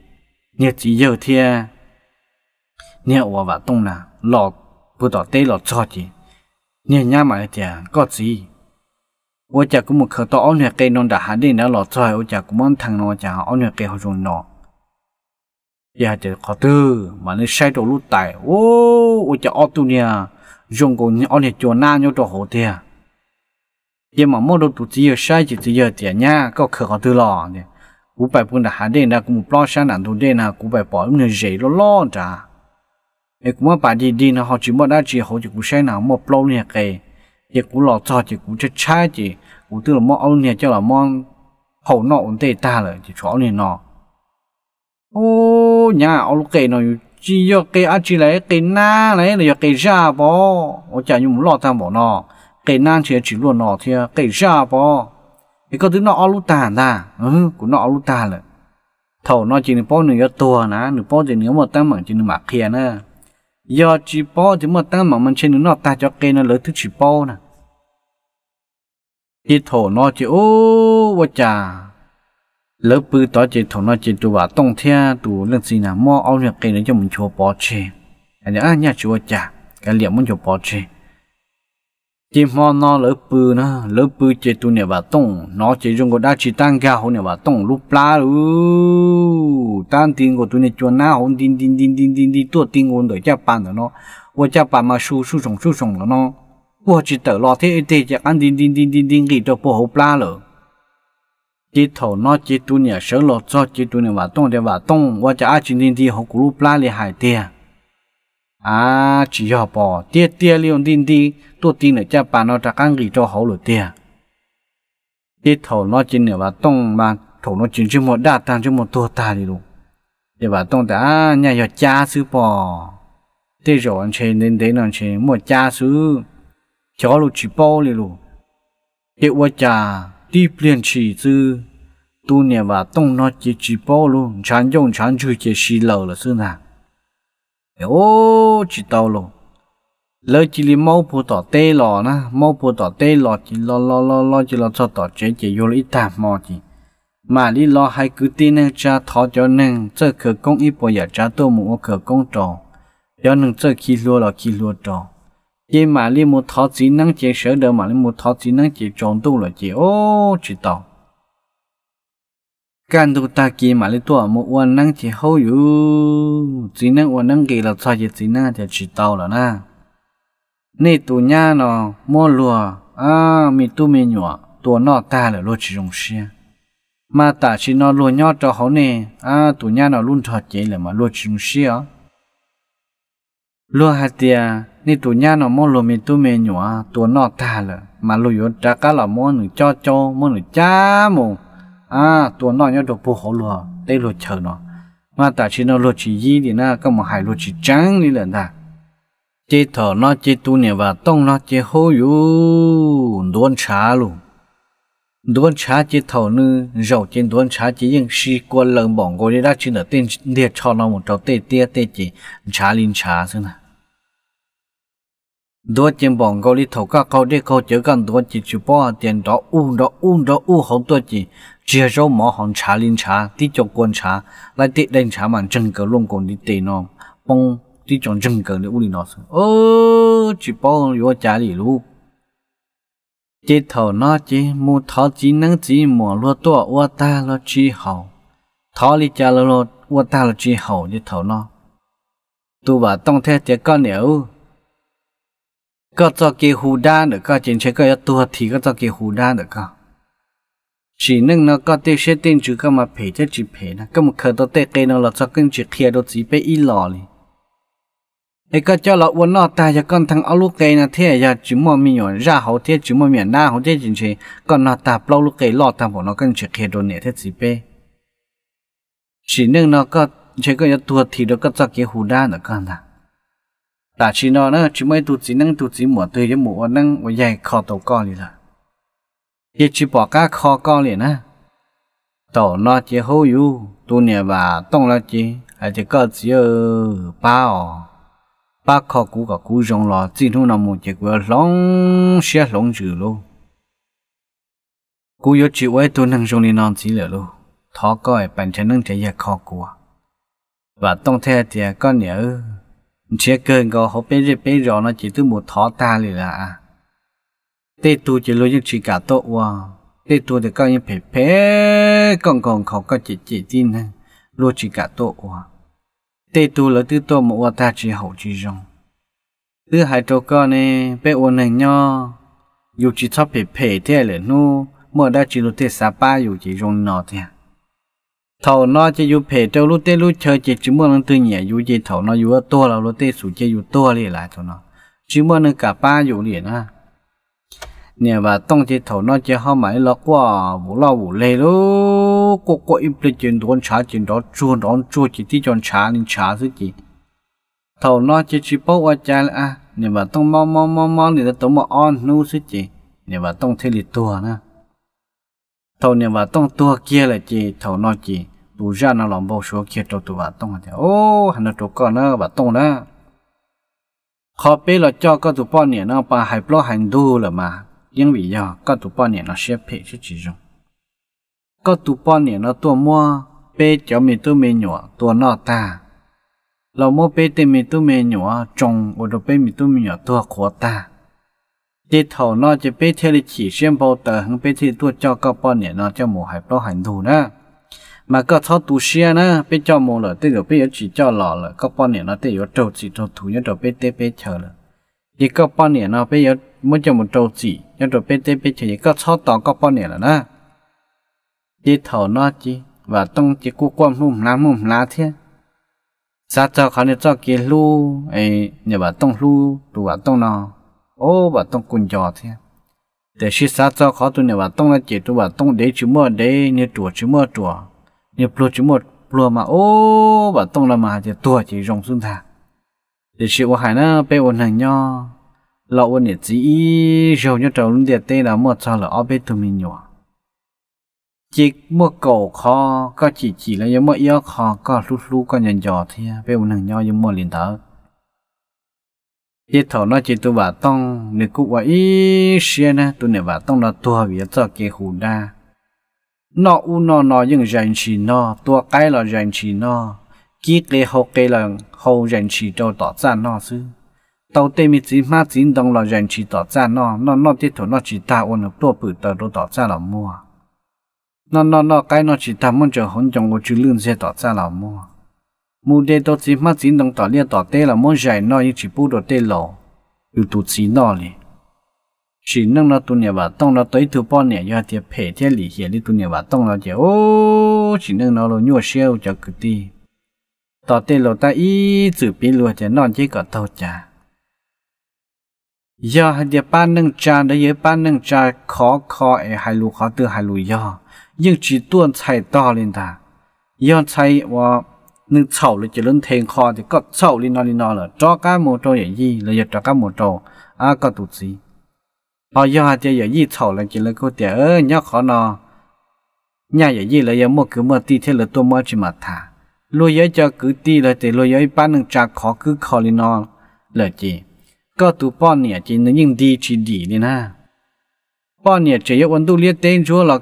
[SPEAKER 1] nhớ chỉ giờ thế nhớ và tông là lọt bữa đó tê lọt cho chị nhẹ nhá mà chả có gì ô chả cũng một khẩu to ông nhà cây non đã hạt đi nó cho ô chả cũng món thằng nó chả ông nhà cây họ dùng giờ chả có tư mà nó sai đồ lúc tại ô ô chả ô tu nhà dùng cổ ông nhà na nhau cho hồ tiền giờ mà mua đồ tụt gì sai chỉ gì tiền nhá có khẩu có tư lọ nè cú bài bún đã hạt đi cũng một sáng đàn tu đi nó cú bài bỏ dễ lo lo trả เอกว่าป่าดีดีนะเขาจีบได้จีเขาจะกูใช้หนังมอปลเนี่ยเกยเด็กกูหลอดจอจีกูจะใช้จีกูตื่นมอเอาเนี่ยเจ้าหลอมองเขานอกอุ่นเตะตาเลยจีชอเนี่ยนอโอ้ยาเอาลูกเกยหน่อยจีโยเกยอาจีเลยเกยหน้าเลยเลยเกยชาบอโอ้จ่ายยุ่มหลอดตาบอนอเกยหน้าเชียจีล้วนนอเทียเกยชาบอไอ้ก็ถึงนอเอาลูกตาตาเออกูนอเอาลูกตาเลยเท่านอจีนป้อหนึ่งตัวนะหนึ่งป้อจีนเนื้อหมดตั้งเหมือนจีนหมากเคียนะ giờ chỉ bỏ thì mà tăng mà mình trên nó ta cho cây nó lỡ thứ chỉ bỏ nè chỉ thổ nó chỉ ô vợ cha lỡ bự đó chỉ thổ nó chỉ tụ bà tông thea tụ lên gì nào mò ao nhà cây nó cho mình chùa bỏ chê anh à nhà chùa cha cái liệm mình chùa bỏ chê chỉ hoa nó lỡ bự nó lỡ bự chế tu nè bà tông nó chế dùng cái đá chỉ tăng cao hơn nè bà tông lúc la lu tan tiền của tu nè chuột na hồn tin tin tin tin tin tin tuột tiền hồn đợi cha bàn rồi nó qua cha bàn mà su su sùng su sùng rồi nó qua chỉ tự lo thế thế chắc ăn tin tin tin tin tin gì cho bộ hộp lá rồi chỉ thầu nó chỉ tu nè sớm lo cho chỉ tu nè bà tông để bà tông qua cha ăn tin tin tin hộp lúc la để hại tiền à chỉ họ bỏ tia tia liều tin đi tôi tin là cha bà nó trả căng gì cho hậu rồi tia tia thầu nó chỉ nữa và tông mà thầu nó chỉ chỉ một đa tăng chỉ một tua ta đi luôn để bà tông đã à, nhà họ cha sư bỏ tia rồi anh chơi nên đấy nó chơi một cha sư chó luôn chỉ bao đi luôn tia qua cha đi liền chỉ sư tu nè và tông nó chỉ chỉ bao luôn chán dùng chán chui chỉ xì lờ là xưa nào ô chỉ tàu lo lỡ chỉ li mau phụ tỏ tê lò na mau phụ tỏ tê lò chỉ lo lo lo lo chỉ lo cho tỏ chế chỉ vô lý tạm mà đi lo hay cứ tin nè cha thọ cho nè chơi khờ công ít bây giờ cha tôi muốn khờ công trò cho nè chơi khi lúa là khi lúa trò mà đi một thọ chỉ năng chế sở đỡ mà đi một thọ chỉ năng chế tròn tu là chỉ ô chỉ tàu can tu ta kia mà lấy tua một quan năng chỉ hậu chỉ năng quan năng kỳ là sao chỉ chỉ năng thì chỉ tàu là na nè tu nha nó mua lùa à mi tu mi nhọ tua nó ta là lo chỉ dùng mà ta chỉ nó lùa nhọ cho họ nè à tụi nhà nó luôn thật chỉ là mà lo chỉ dùng xe á lùa hạt tia nè tu nha nó mua lùa mi tu mi nhọ tua nó ta là mà lùa yo ta cả là mua nửa cho cho mua nửa cha mù à tuổi nó nhớ đồ bù hổ lùa đây lùa chờ nó mà tại chỉ nó lùa chỉ gì thì nó có một hai lùa chỉ trắng đi là ta chế thở nó chế tu nè và tông nó chế hô yu đuôn trả luôn Đốn trả chế thở nư dầu trên đốn trả chế những si qua lần bỏng cô đi ra chỉ là tên liệt cho nó một trâu tê tia tê chỉ trả linh trả xem nào đua trên bọn gấu đi thầu các câu đi câu chữ gần đua chỉ chịu bỏ tiền đó u đó u đó u không tôi chỉ chỉ rau mỏ hòn trà linh trà tí cho quan trà lại tí đánh trà mà chân cờ luôn còn đi tì nó bông tí chọn chân cờ để uli nó ô chỉ bao nhiêu trả lì lu chế thầu nó chỉ mua thọ chỉ năng chỉ mỏ lo tua ua ta lo chỉ hậu thọ lì trả lo lo ua ta lo chi hậu chế thầu nó tu bà tông thế chế con nếu có cho kia hù đa nữa có chính chế có tua thì có cho kia hù đa nữa có chỉ nâng nó có tiêu sẽ tên chữ cơ mà phải chắc chỉ phải nó có một khờ đó tê cây nó là cho kênh chữ kia đó chỉ phải ít lò đi ấy có cho lọ uốn nó ta cho con thằng áo lúc cây nó thế giờ chỉ mua mi nhỏ ra hậu thế chỉ mua miệng na hậu thế chính chỉ còn nó ta lâu lúc cây lọ ta bỏ nó kênh chữ kia đó nè thế chỉ phải chỉ nâng nó có chỉ có ตัว thì nó có cho cái hù đa nữa con thằng ta chỉ nó nó chỉ mới tụt chỉ nâng tụt chỉ mua tươi cho mua nâng và dài khó tàu con đi là chỉ chỉ bỏ cá kho con liền á tổ nó chỉ hô yu tu nè và tông là chỉ hay chỉ có chỉ bao ba kho cũ cả cũ rong lò chỉ thu nằm một chiếc vừa lóng xe lóng chữ luôn cú yếu chỉ quay tu năng rong lên non chỉ lửa luôn thọ coi bản thân năng thể giác kho cũ à. và tông theo thì con nhớ chế cơn có hộp bê rê bê rõ nó chỉ từ một thọ ta liền à tê tu chỉ lo những chỉ cả tốt wa tê tu để các những phê phê còn còn khó có chỉ chỉ tin ha lo chỉ cả tốt wa tê tu là tư tốt mà wa ta chỉ hậu chỉ rong tư hai chỗ con này bé ôn này nho dù chỉ thấp phê phê thế là nu mở đã chỉ lo tê sa ba dù chỉ rong nọ thế thầu nó chỉ dù phê cho lo tê lu chơi chỉ chỉ mua năng tư nhẹ dù chỉ thầu nó dù ở to là lo tê sủ chỉ dù to liền lại thầu nó chỉ mua năng cả ba dù liền ha เนี่ยว่าต้องจะเท่าน้นจะเข้าหมายแล้วก็บุเราบุเลยลูกก็ก็อินเพจินโดนช้าจินดอนจวนดอนจวจิตที่จนช้านินช้าสิจิเท่านั้นจะชิปว่าใจละอ่ะเนี่ยว่าต้องมองมองมองมองเนี่ยต้องมาอ้อนนู้สิจิเนี่ยว่าต้องเทลิตัวนะเท่าเนี่ยว่าต้องตัวเกียร์เลยจีเท่าน้นจีปู่ย่าน้าหลงบาวชัวเกียร์ตัวตัวว่าต้องเดียวโอ้หันตัวก่อนนะว่าต้องนะขอเป้เราเจ้าก็ตัวป้อนเนี่ยน้งปลาหายปลอหันดูเลยมา因为呀，噶多半年了些配去其中，噶多半年了多么被叫没都没鸟多闹大，老么被对没都没鸟中，我都被没都没鸟多扩大。这头呢就被贴了起先包的，很被贴多叫个半年呢，叫莫还不很土呢。mà có thao tu xe nè bây giờ mua là tới rồi bây giờ chỉ cho lò rồi các bao nhiêu nó tới rồi trâu chỉ trâu thủ nhớ rồi bây tới bây chờ rồi 一个半年了，被要没这么着急，要准备这边去一个超短个半年了呢。đi thầu nó chi và tông chỉ cú quan mum lá mum lá thế sa cho khó nên cho kia lu ấy nhà bà tông lu tụ bà tông nó ô bà tông cùn giò thế để khi sa cho khó tụ nhà bà tông là chỉ tụ bà tông để chú mua để như chùa chú mua chùa như plu chú mua plu mà ô bà tông là mà chỉ tụ chỉ rong xuống thang để chị của hải nó bê ổn hàng nho lọ ổn để chỉ rồi nhớ trâu luôn điệt tê là một cho là ở bên tụi mình nhỏ chỉ mua cầu kho có chỉ chỉ là giống mua yêu kho có lúc lúc có nhận giò thì bê ổn hàng nho giống mua liền tớ ít thầu nó chỉ tụi bà tông nếu cũng vậy xia nè tụi nếu bà tông là tua vì cho cái hù đa nó u nó nó những chỉ nó tua cái là dành chỉ nó kiết cái hậu cái là hậu rèn chỉ đầu tỏ ra nó chứ tàu tê mi chỉ ma chỉ đồng là rèn chỉ tỏ ra nó nó nó tiếp thủ nó chỉ ta ôn được tua bự tờ đồ tỏ ra là mua nó nó nó cái nó chỉ ta muốn cho hỗn trong của chữ lương xe tỏ ra là mua mua đê tàu chỉ ma chỉ đồng tỏ liên tỏ tê là muốn giải nó như chỉ bù đồ tê lộ dù tụt chỉ nó liền chỉ nâng nó tu nhà bà tông nó tới thứ bao nè do thì phải thế lì hiền đi tu nhà bà tông nó chỉ ô chỉ nâng nó lo nhua xeo cho cực ต่อเตโลตาอีจืบปีลัวจะนอนเจก็เต่าจ่ายอหเดียป้านหนึ่งจานได้เยอะป้านหนึ่งจานขอคอเอหายลูขอเตือหายลูยอยิ่งจีต้วนใช้ต่อเลยตายอใช้ว่าหนึ่งเฉาเลยจะเล่นเทงคอจะก็เฉาลินอนลินอนเลยจอก้าโมโตอย่างยี่เลยจะจอก้าโมโตอาก็ตุ้ีพอยอจะอย่ายี่เฉาเลยจะเลยก็เดียเออยอขอนอย่าอย่ายี่เลยยโมกคือเมื่อตีเทเลตัวโม่จิมาถา lôi giấy cho cứ ti là để lôi giấy bán được trả khó cứ khó lên nó là gì có tụ bọn nè chỉ nó nhưng đi chỉ đi lên ha bọn nè chỉ yêu ấn tu liên tên chúa là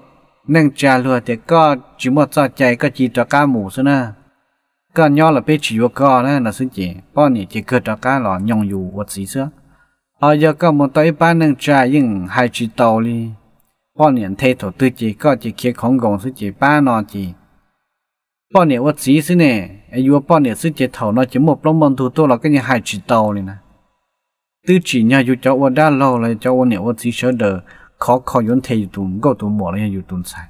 [SPEAKER 1] nâng trả để có chỉ một sao chạy có chỉ cho cá mù xưa na có nhỏ là bé chỉ vô có na là xứ gì bọn nè chỉ cứ cho cá lò nhong vật gì xưa ở giờ có một tới bán nâng trả nhưng hai chỉ tàu đi bọn nè thay thổ tư chỉ có chỉ kia không gồng xứ chỉ ba nọ chỉ bao nhiêu vật gì xí nè ai vừa bao nhiêu xí chế thầu nó chỉ một lông mông thủ tôi là cái nhà hai chỉ tàu này nè tư chỉ nhà dù cháu ở đa lâu là cháu ở nhiều vật gì sợ đờ khó khó yun thế dù tụm gấu tụm mỏ là dù tụm sai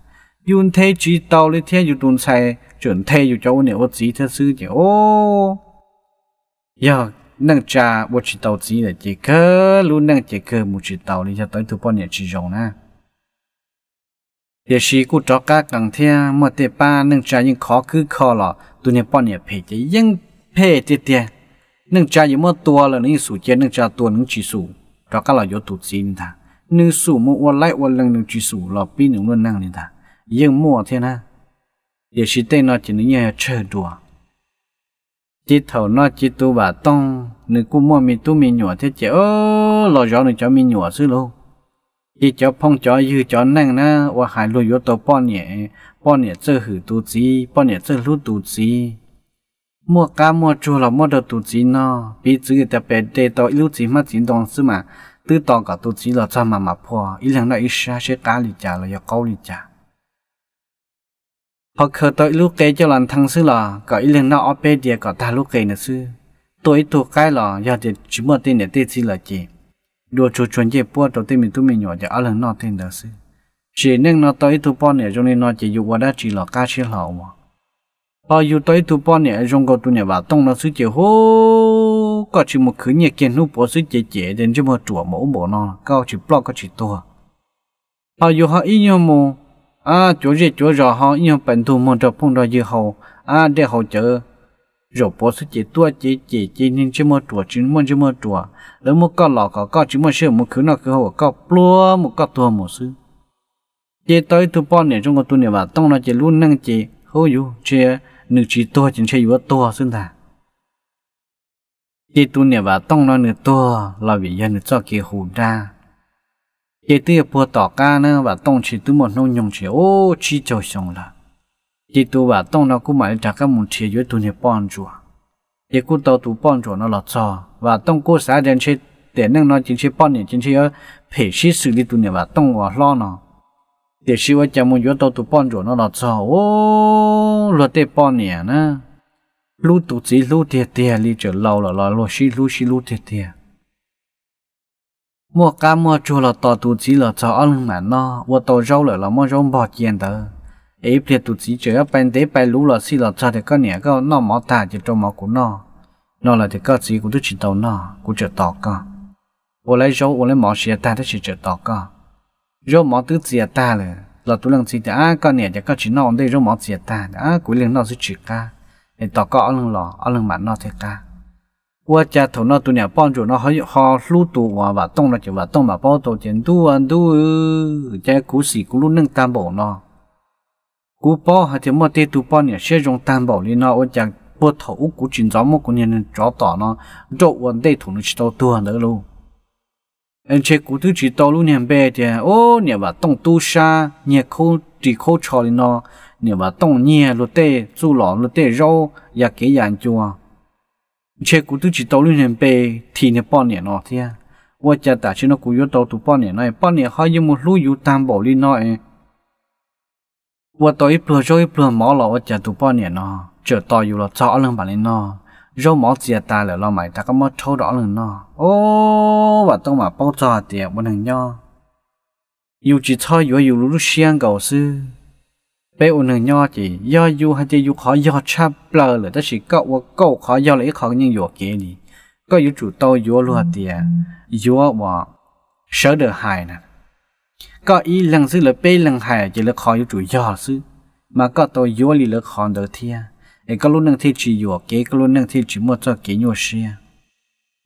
[SPEAKER 1] yun thế chỉ tàu là thế dù tụm sai chuẩn thế dù cháu ở nhiều vật gì thế sư ô giờ năng cha vật chỉ tàu gì là chỉ cơ luôn năng chỉ cơ chỉ tàu thì cho tới thủ bao nhiêu chỉ rồng nè เดี๋ยวชีกูจะกากังเทียเมื่อเตป้านึ่งใจยังขอคือ คอหล่อตัวเนี่ยป้นยเงเพจเตียนึ่งใจอยู่เมื่อตัวเลยนึ่สูเจนึ่งใจตัวนึ่งจีสู่จอกาหล่อยตุดซนท่านึ่งสูมื่อวไล่วันลังนึ่งจีสู่หลปีหนึ่งรุ่นนั่งนี่ท่ายังมั่วเทียนะเดี๋ยวชีเต้นอจีนี่เนยเชิดดัวจิตเถานอจิตัวบาต้องนึ่งกูมั่วมีตู้มีหนวดเทียเจ้าล่อยอนึ่งจะมีหนวดซื้อลู一脚碰脚又脚弄呢，我还路有多半年，半年这后肚子，半年这路肚子，莫干莫做了莫的肚子呢，比这个特别得到一路子嘛钱东西嘛，都当个肚子了，咱妈妈破，一两那一下些干里家了要搞里家。พอเคยตัวลูกเกยจะหลันทั้งซื้อหล่อก็อีเรื่องน่าออเปเดียก็ตาลูกเกยนะซื้อตัวอีตัวใกล้หล่ออยากจะชิมว่าตีเนี่ยตีซื้อหล่อจี đua chú chuẩn chế bùa đầu tiên mình tụi mình nhỏ cho ăn lần nó tiền đó xí chỉ nên nó tới tụi bọn này trong này nó chỉ dùng qua đã chỉ là cá chỉ là mà bao nhiêu tới tụi bọn này trong cái tụi này bà tông nó suy chỉ hô có chỉ một khứ nhiệt kiện nút bỏ suy chỉ chế đến chỉ một chùa mẫu bộ nó cao chỉ block có chỉ to bao nhiêu họ ít nhau mù à chỗ gì chỗ rõ họ ít nhau bệnh thù một trò phong đo gì hậu à để hậu chở rồi bố sẽ chỉ tua chỉ chỉ chỉ nên chỉ mua tua chỉ mua chỉ mua tua, nếu mua có lọ có có chỉ mua sữa mua khứ nó khứ hồ có plua mua có tua mua sữa chỉ tới tu bọn này trong cái tu nè bà, tông nó chỉ luôn năng chỉ hô yu chỉ nửa chỉ tua chỉ chỉ yếu tua xin ta, chỉ tu nè bà tông nó nửa tua là vì dân cho kia hồ ra chỉ tiêu bùa tỏ ca nữa và tông chỉ tu một nông nhung chỉ ô chỉ cho xong là chỉ tu bà tông nó cũng mãi trả các môn chia với tu nhập bọn chùa chỉ cũng tàu tu bọn chùa nó là cho và tông cô xã dân chế để nâng nó chính chế bọn này chính chế ở phải sĩ xử lý tu nhập và tông và lo nó để sĩ ở chả muốn vô tàu tu bọn chùa nó là cho ô lo tê bọn này nè lu tu chỉ lu thiệt thiệt li trở lâu là lo lo sĩ lu sĩ lu thiệt thiệt mua cá mua chua là tàu tu chỉ là cho ăn mà nó và tàu rau là là mua rau bọt tiền đó ấy phía tụt sĩ chơi ở bên đấy bên lũ là xí là cha thì có nhà có nó mỏ thả chỉ trong mỏ của nó nó là thì có sĩ cũng tôi chỉ đầu nó của chợ tọt cả ô lấy rau ô lấy mỏ xí ta thì chỉ chợ tọt cả rau mỏ tứ xí ta là là tôi làm gì thì à có nhà thì có chỉ nó đây rau mỏ xí ta à cuối liền nó sẽ chỉ cả thì tọt có ở lưng lò ở lưng mặt nó thì cả qua cha thầu nó tụi nhà bọn chủ nó hơi họ lú tụ và và tông là chỉ và tông mà bao tổ tiền tu ăn tu cha cú sĩ cú lú nâng tam bộ nó cú bò hạt thì mà tê tu bò nhỉ sẽ dùng tam bảo lên nó ôn chẳng bơ thấu cú chuyển gió một cú nhân chó tỏ nó độ vấn đề thủ nó chỉ tao tua nữa anh chế cú thứ chỉ tao luôn nhầm bè ô nhỉ bà tông tu sa nhỉ khô chỉ khô trò lên nó nhỉ bà tông nhỉ lô tê du lô tê rau và cái dạng chua chế cú thứ chỉ tao luôn nhầm bè thì nhỉ bò nhỉ nó thì à ว่าจะแต่ชิโนกุยโตตุป้อนเนี่ยน้อยป้อนเนี่ยเขายังมุดลู่อยู่ตามบ่อลีน้อย我到一步就一步毛了，我接读半年呢，就到有了早两百年呢，肉毛接大了了买，他个么抽到了呢，哦，我都嘛包炸的，我能要，有几菜有有路香狗是，被我能要的，要有还得有好要吃不了了，但是搞我搞好要了一口人要给你，搞有主到有落的，有我舍得害呢。ก็อีหลังซื้อเลยเป้หลังหายจะเลยคอยอยู่จุยอซื้อมาก็ตัวยัวลีเลยคอนเดอเทียไอ้ก็รู้นึงที่จีอยู่เก๋ก็รู้นึงที่จีมัวจะเก๋ยัวเชีย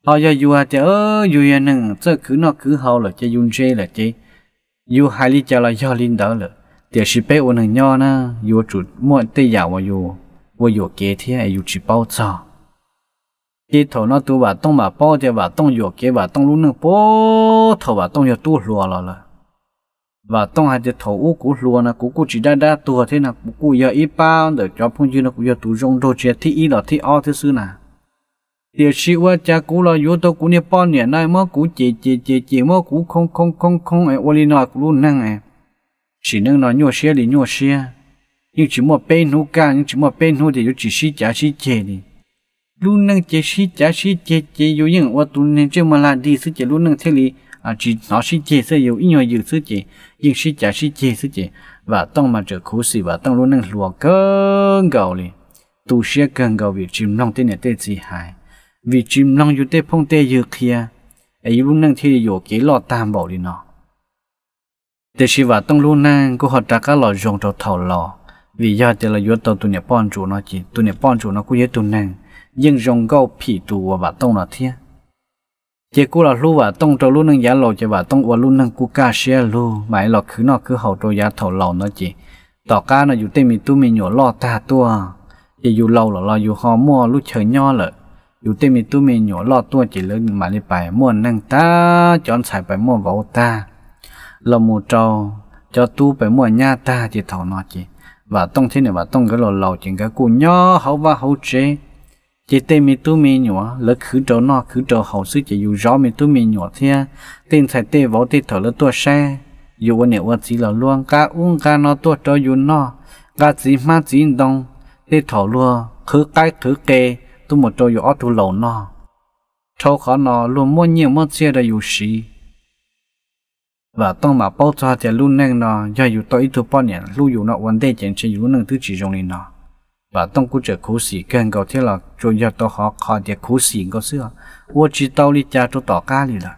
[SPEAKER 1] พอยอยู่อาจจะเอออยู่อย่างหนึ่งจะคือนอกคือเฮาเลยจะยุนเจเลยจีอยู่หายลีจะเลยยอลินเดอเลยเดี๋ยวชิเป้อุนหนึ่งย่อนะอยู่จุดมัวเตียาวอยู่ว่าอยู่เก๋เทียไอ้อยู่จีเป้าจ้าจีถอนตัวว่าต้องมาเป้าจะว่าต้องอยู่เก๋ว่าต้องรู้นึงโป้ถอว่าต้องอยู่ตู้รัวเราเลย và tông hạt thổ u cũ lùa là cũ cũ chỉ đa đa tù thế là cũ cũ giờ ít bao để cho phong duy nó cũ giờ tù rong đồ chết thi ít là thi o thứ sư nà tiểu sĩ qua cha cũ là yếu tố cũ nè bao nè nay mơ cũ chỉ chỉ chỉ chỉ mơ cũ không không không không ai ôi nọ cũ luôn năng ai chỉ năng nói nhua xe thì nhua xe nhưng chỉ một bên hú ca nhưng chỉ một bên hú thì chỉ sĩ cha sĩ chè đi luôn năng chè sĩ cha sĩ chè chè yếu những ô tu nên chưa mà là đi sư chè luôn năng thế lý à chỉ nó sẽ chế sẽ ít nhiều dự sự chế nhưng sẽ chả sẽ chế và tông mà trở khổ sĩ và tông luôn năng lùa cơn gạo liền tu sẽ cơn gạo việc chìm nông tên này tên gì hại vì chìm nông yêu tên phong tên dự kia ấy luôn năng thì yêu cái tam bảo đi nó thế sĩ và luôn năng có họ trả các lọ dùng cho thầu lọ vì do thế là yếu tàu tụi nhà bọn chủ nó chỉ tụi nhà bọn chủ nó cũng yếu tụi năng nhưng dùng gạo phỉ tụ và tông nó thiên chỉ cú là lu và tông cho lu nâng giá lầu chỉ và tông và lu nâng cú ca xe lu mãi lọ cứ nó cứ hậu trâu giá thầu lầu nó chỉ tỏ ca nó dù tên mình tu mình nhỏ lo ta tua chỉ dù lâu là lo dù họ mua lu chờ nho lợi dù tên mình tu mình nhỏ lo tua chỉ lớn mà đi bài mua nâng ta chọn xài bài mua vào ta là mù trâu cho tu bài mua nha ta chỉ thầu nó chỉ và tông thế này và tông cái lầu lầu chỉ cái cú nho hậu và hậu chế chỉ tên mi tu mi nhỏ lỡ khứ trâu nọ khứ trâu hậu sư chỉ dù rõ mi tu mi nhỏ thia tên sai tê võ tê thở lỡ tua xe dù vấn đề vật gì là luôn cá uống cá nó tua trâu dù nọ cá gì mà gì đông tê thở luôn khứ cái khứ kê tu một trâu dù ở tu lầu nọ trâu khó nọ luôn mua nhiều mua xe đầy dù xí và tông mà bao cho thì luôn nè nọ do dù tôi ít thu bao nhiêu luôn dù nọ vấn đề chẳng chỉ dù nâng thứ chỉ dùng lên nọ bà tông cũng chờ khổ sĩ cần cầu thế là cho giờ tôi họ họ địa khổ sĩ có xưa ô chỉ tao đi cha cho tỏ cá đi là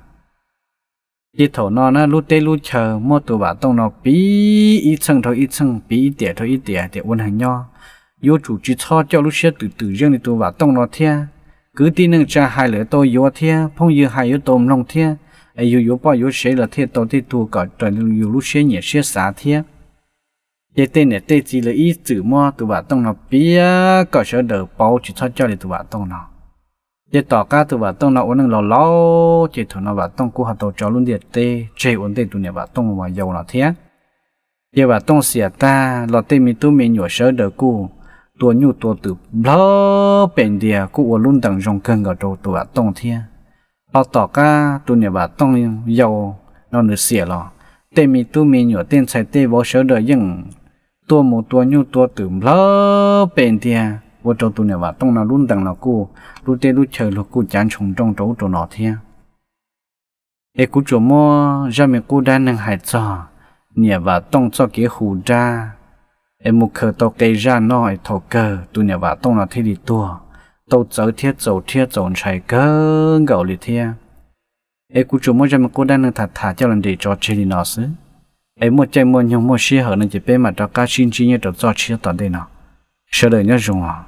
[SPEAKER 1] đi thổ nó nó lúc tê lúc chờ mua tụ bà tông nó bí ít chân thôi ít chân bí ít tiền thôi ít tiền để uốn hàng nhau. yếu chủ chỉ cho cho lúc xe từ từ riêng đi tụ bà tông nó thế cứ tin nâng cha hai lửa tôi yếu thế phong yếu hai yếu tôm long thế ai yếu yếu bao yếu xe là thế tôi thì tụ cả trời yếu lúc xe nhẹ xe xả thế ye này tên chỉ là ý chữ mua tụ bà tông nó bia có sở đỡ bao chỉ thoát cho để tụ bà tông nó ye tỏ ca tụ bà tông nó uống năng lò lò chỉ nó bà tông cú hạt tàu cho luôn điệt tê chơi uống tê tụ nhà bà tông mà giàu nó thế ye bà tông xìa ta lò tê mi tu mi nhổ sở đỡ cú tua nhu tua tử lơ bền địa cú uống luôn đằng rong cơn gạo đầu tụ bà tông thế lò tỏ ca tụ nhà bà tông giàu nó nửa xìa lò tê mi tu mi nhổ tên sai tê vô sở đỡ nhưng ตัวหมูตัวยูตัวตื่มเลอเป็นเตียว่าเจ้าตัวเนี่ยว่าต้องนารุ่นต่างเรากูรู้เตรู้เชยเรากูจานชงจงโจตัวหนอเทียเอกูจมัวยามีกูด้านหนึ่งหายจอเนี่ยว่าต้องจอเกี่ยหูจ้าเอมุเคอตกเกยจ้าน้อยทอกเกอตัวเนี่ยว่าต้องนาที่ดีตัวตัวเจ้าเทียเจ้าเทียเจ้าใช้เกินเก่าเลยเทียเอกูจมัวยามีกูด้านหนึ่งถัดถาเจ้าลันเดจอเชลินอซึ ấy một chơi một nhóm một xe hở nên chỉ bé mà cho cá xin chỉ như cho cho chia toàn đây nào sợ đời nhớ dùng à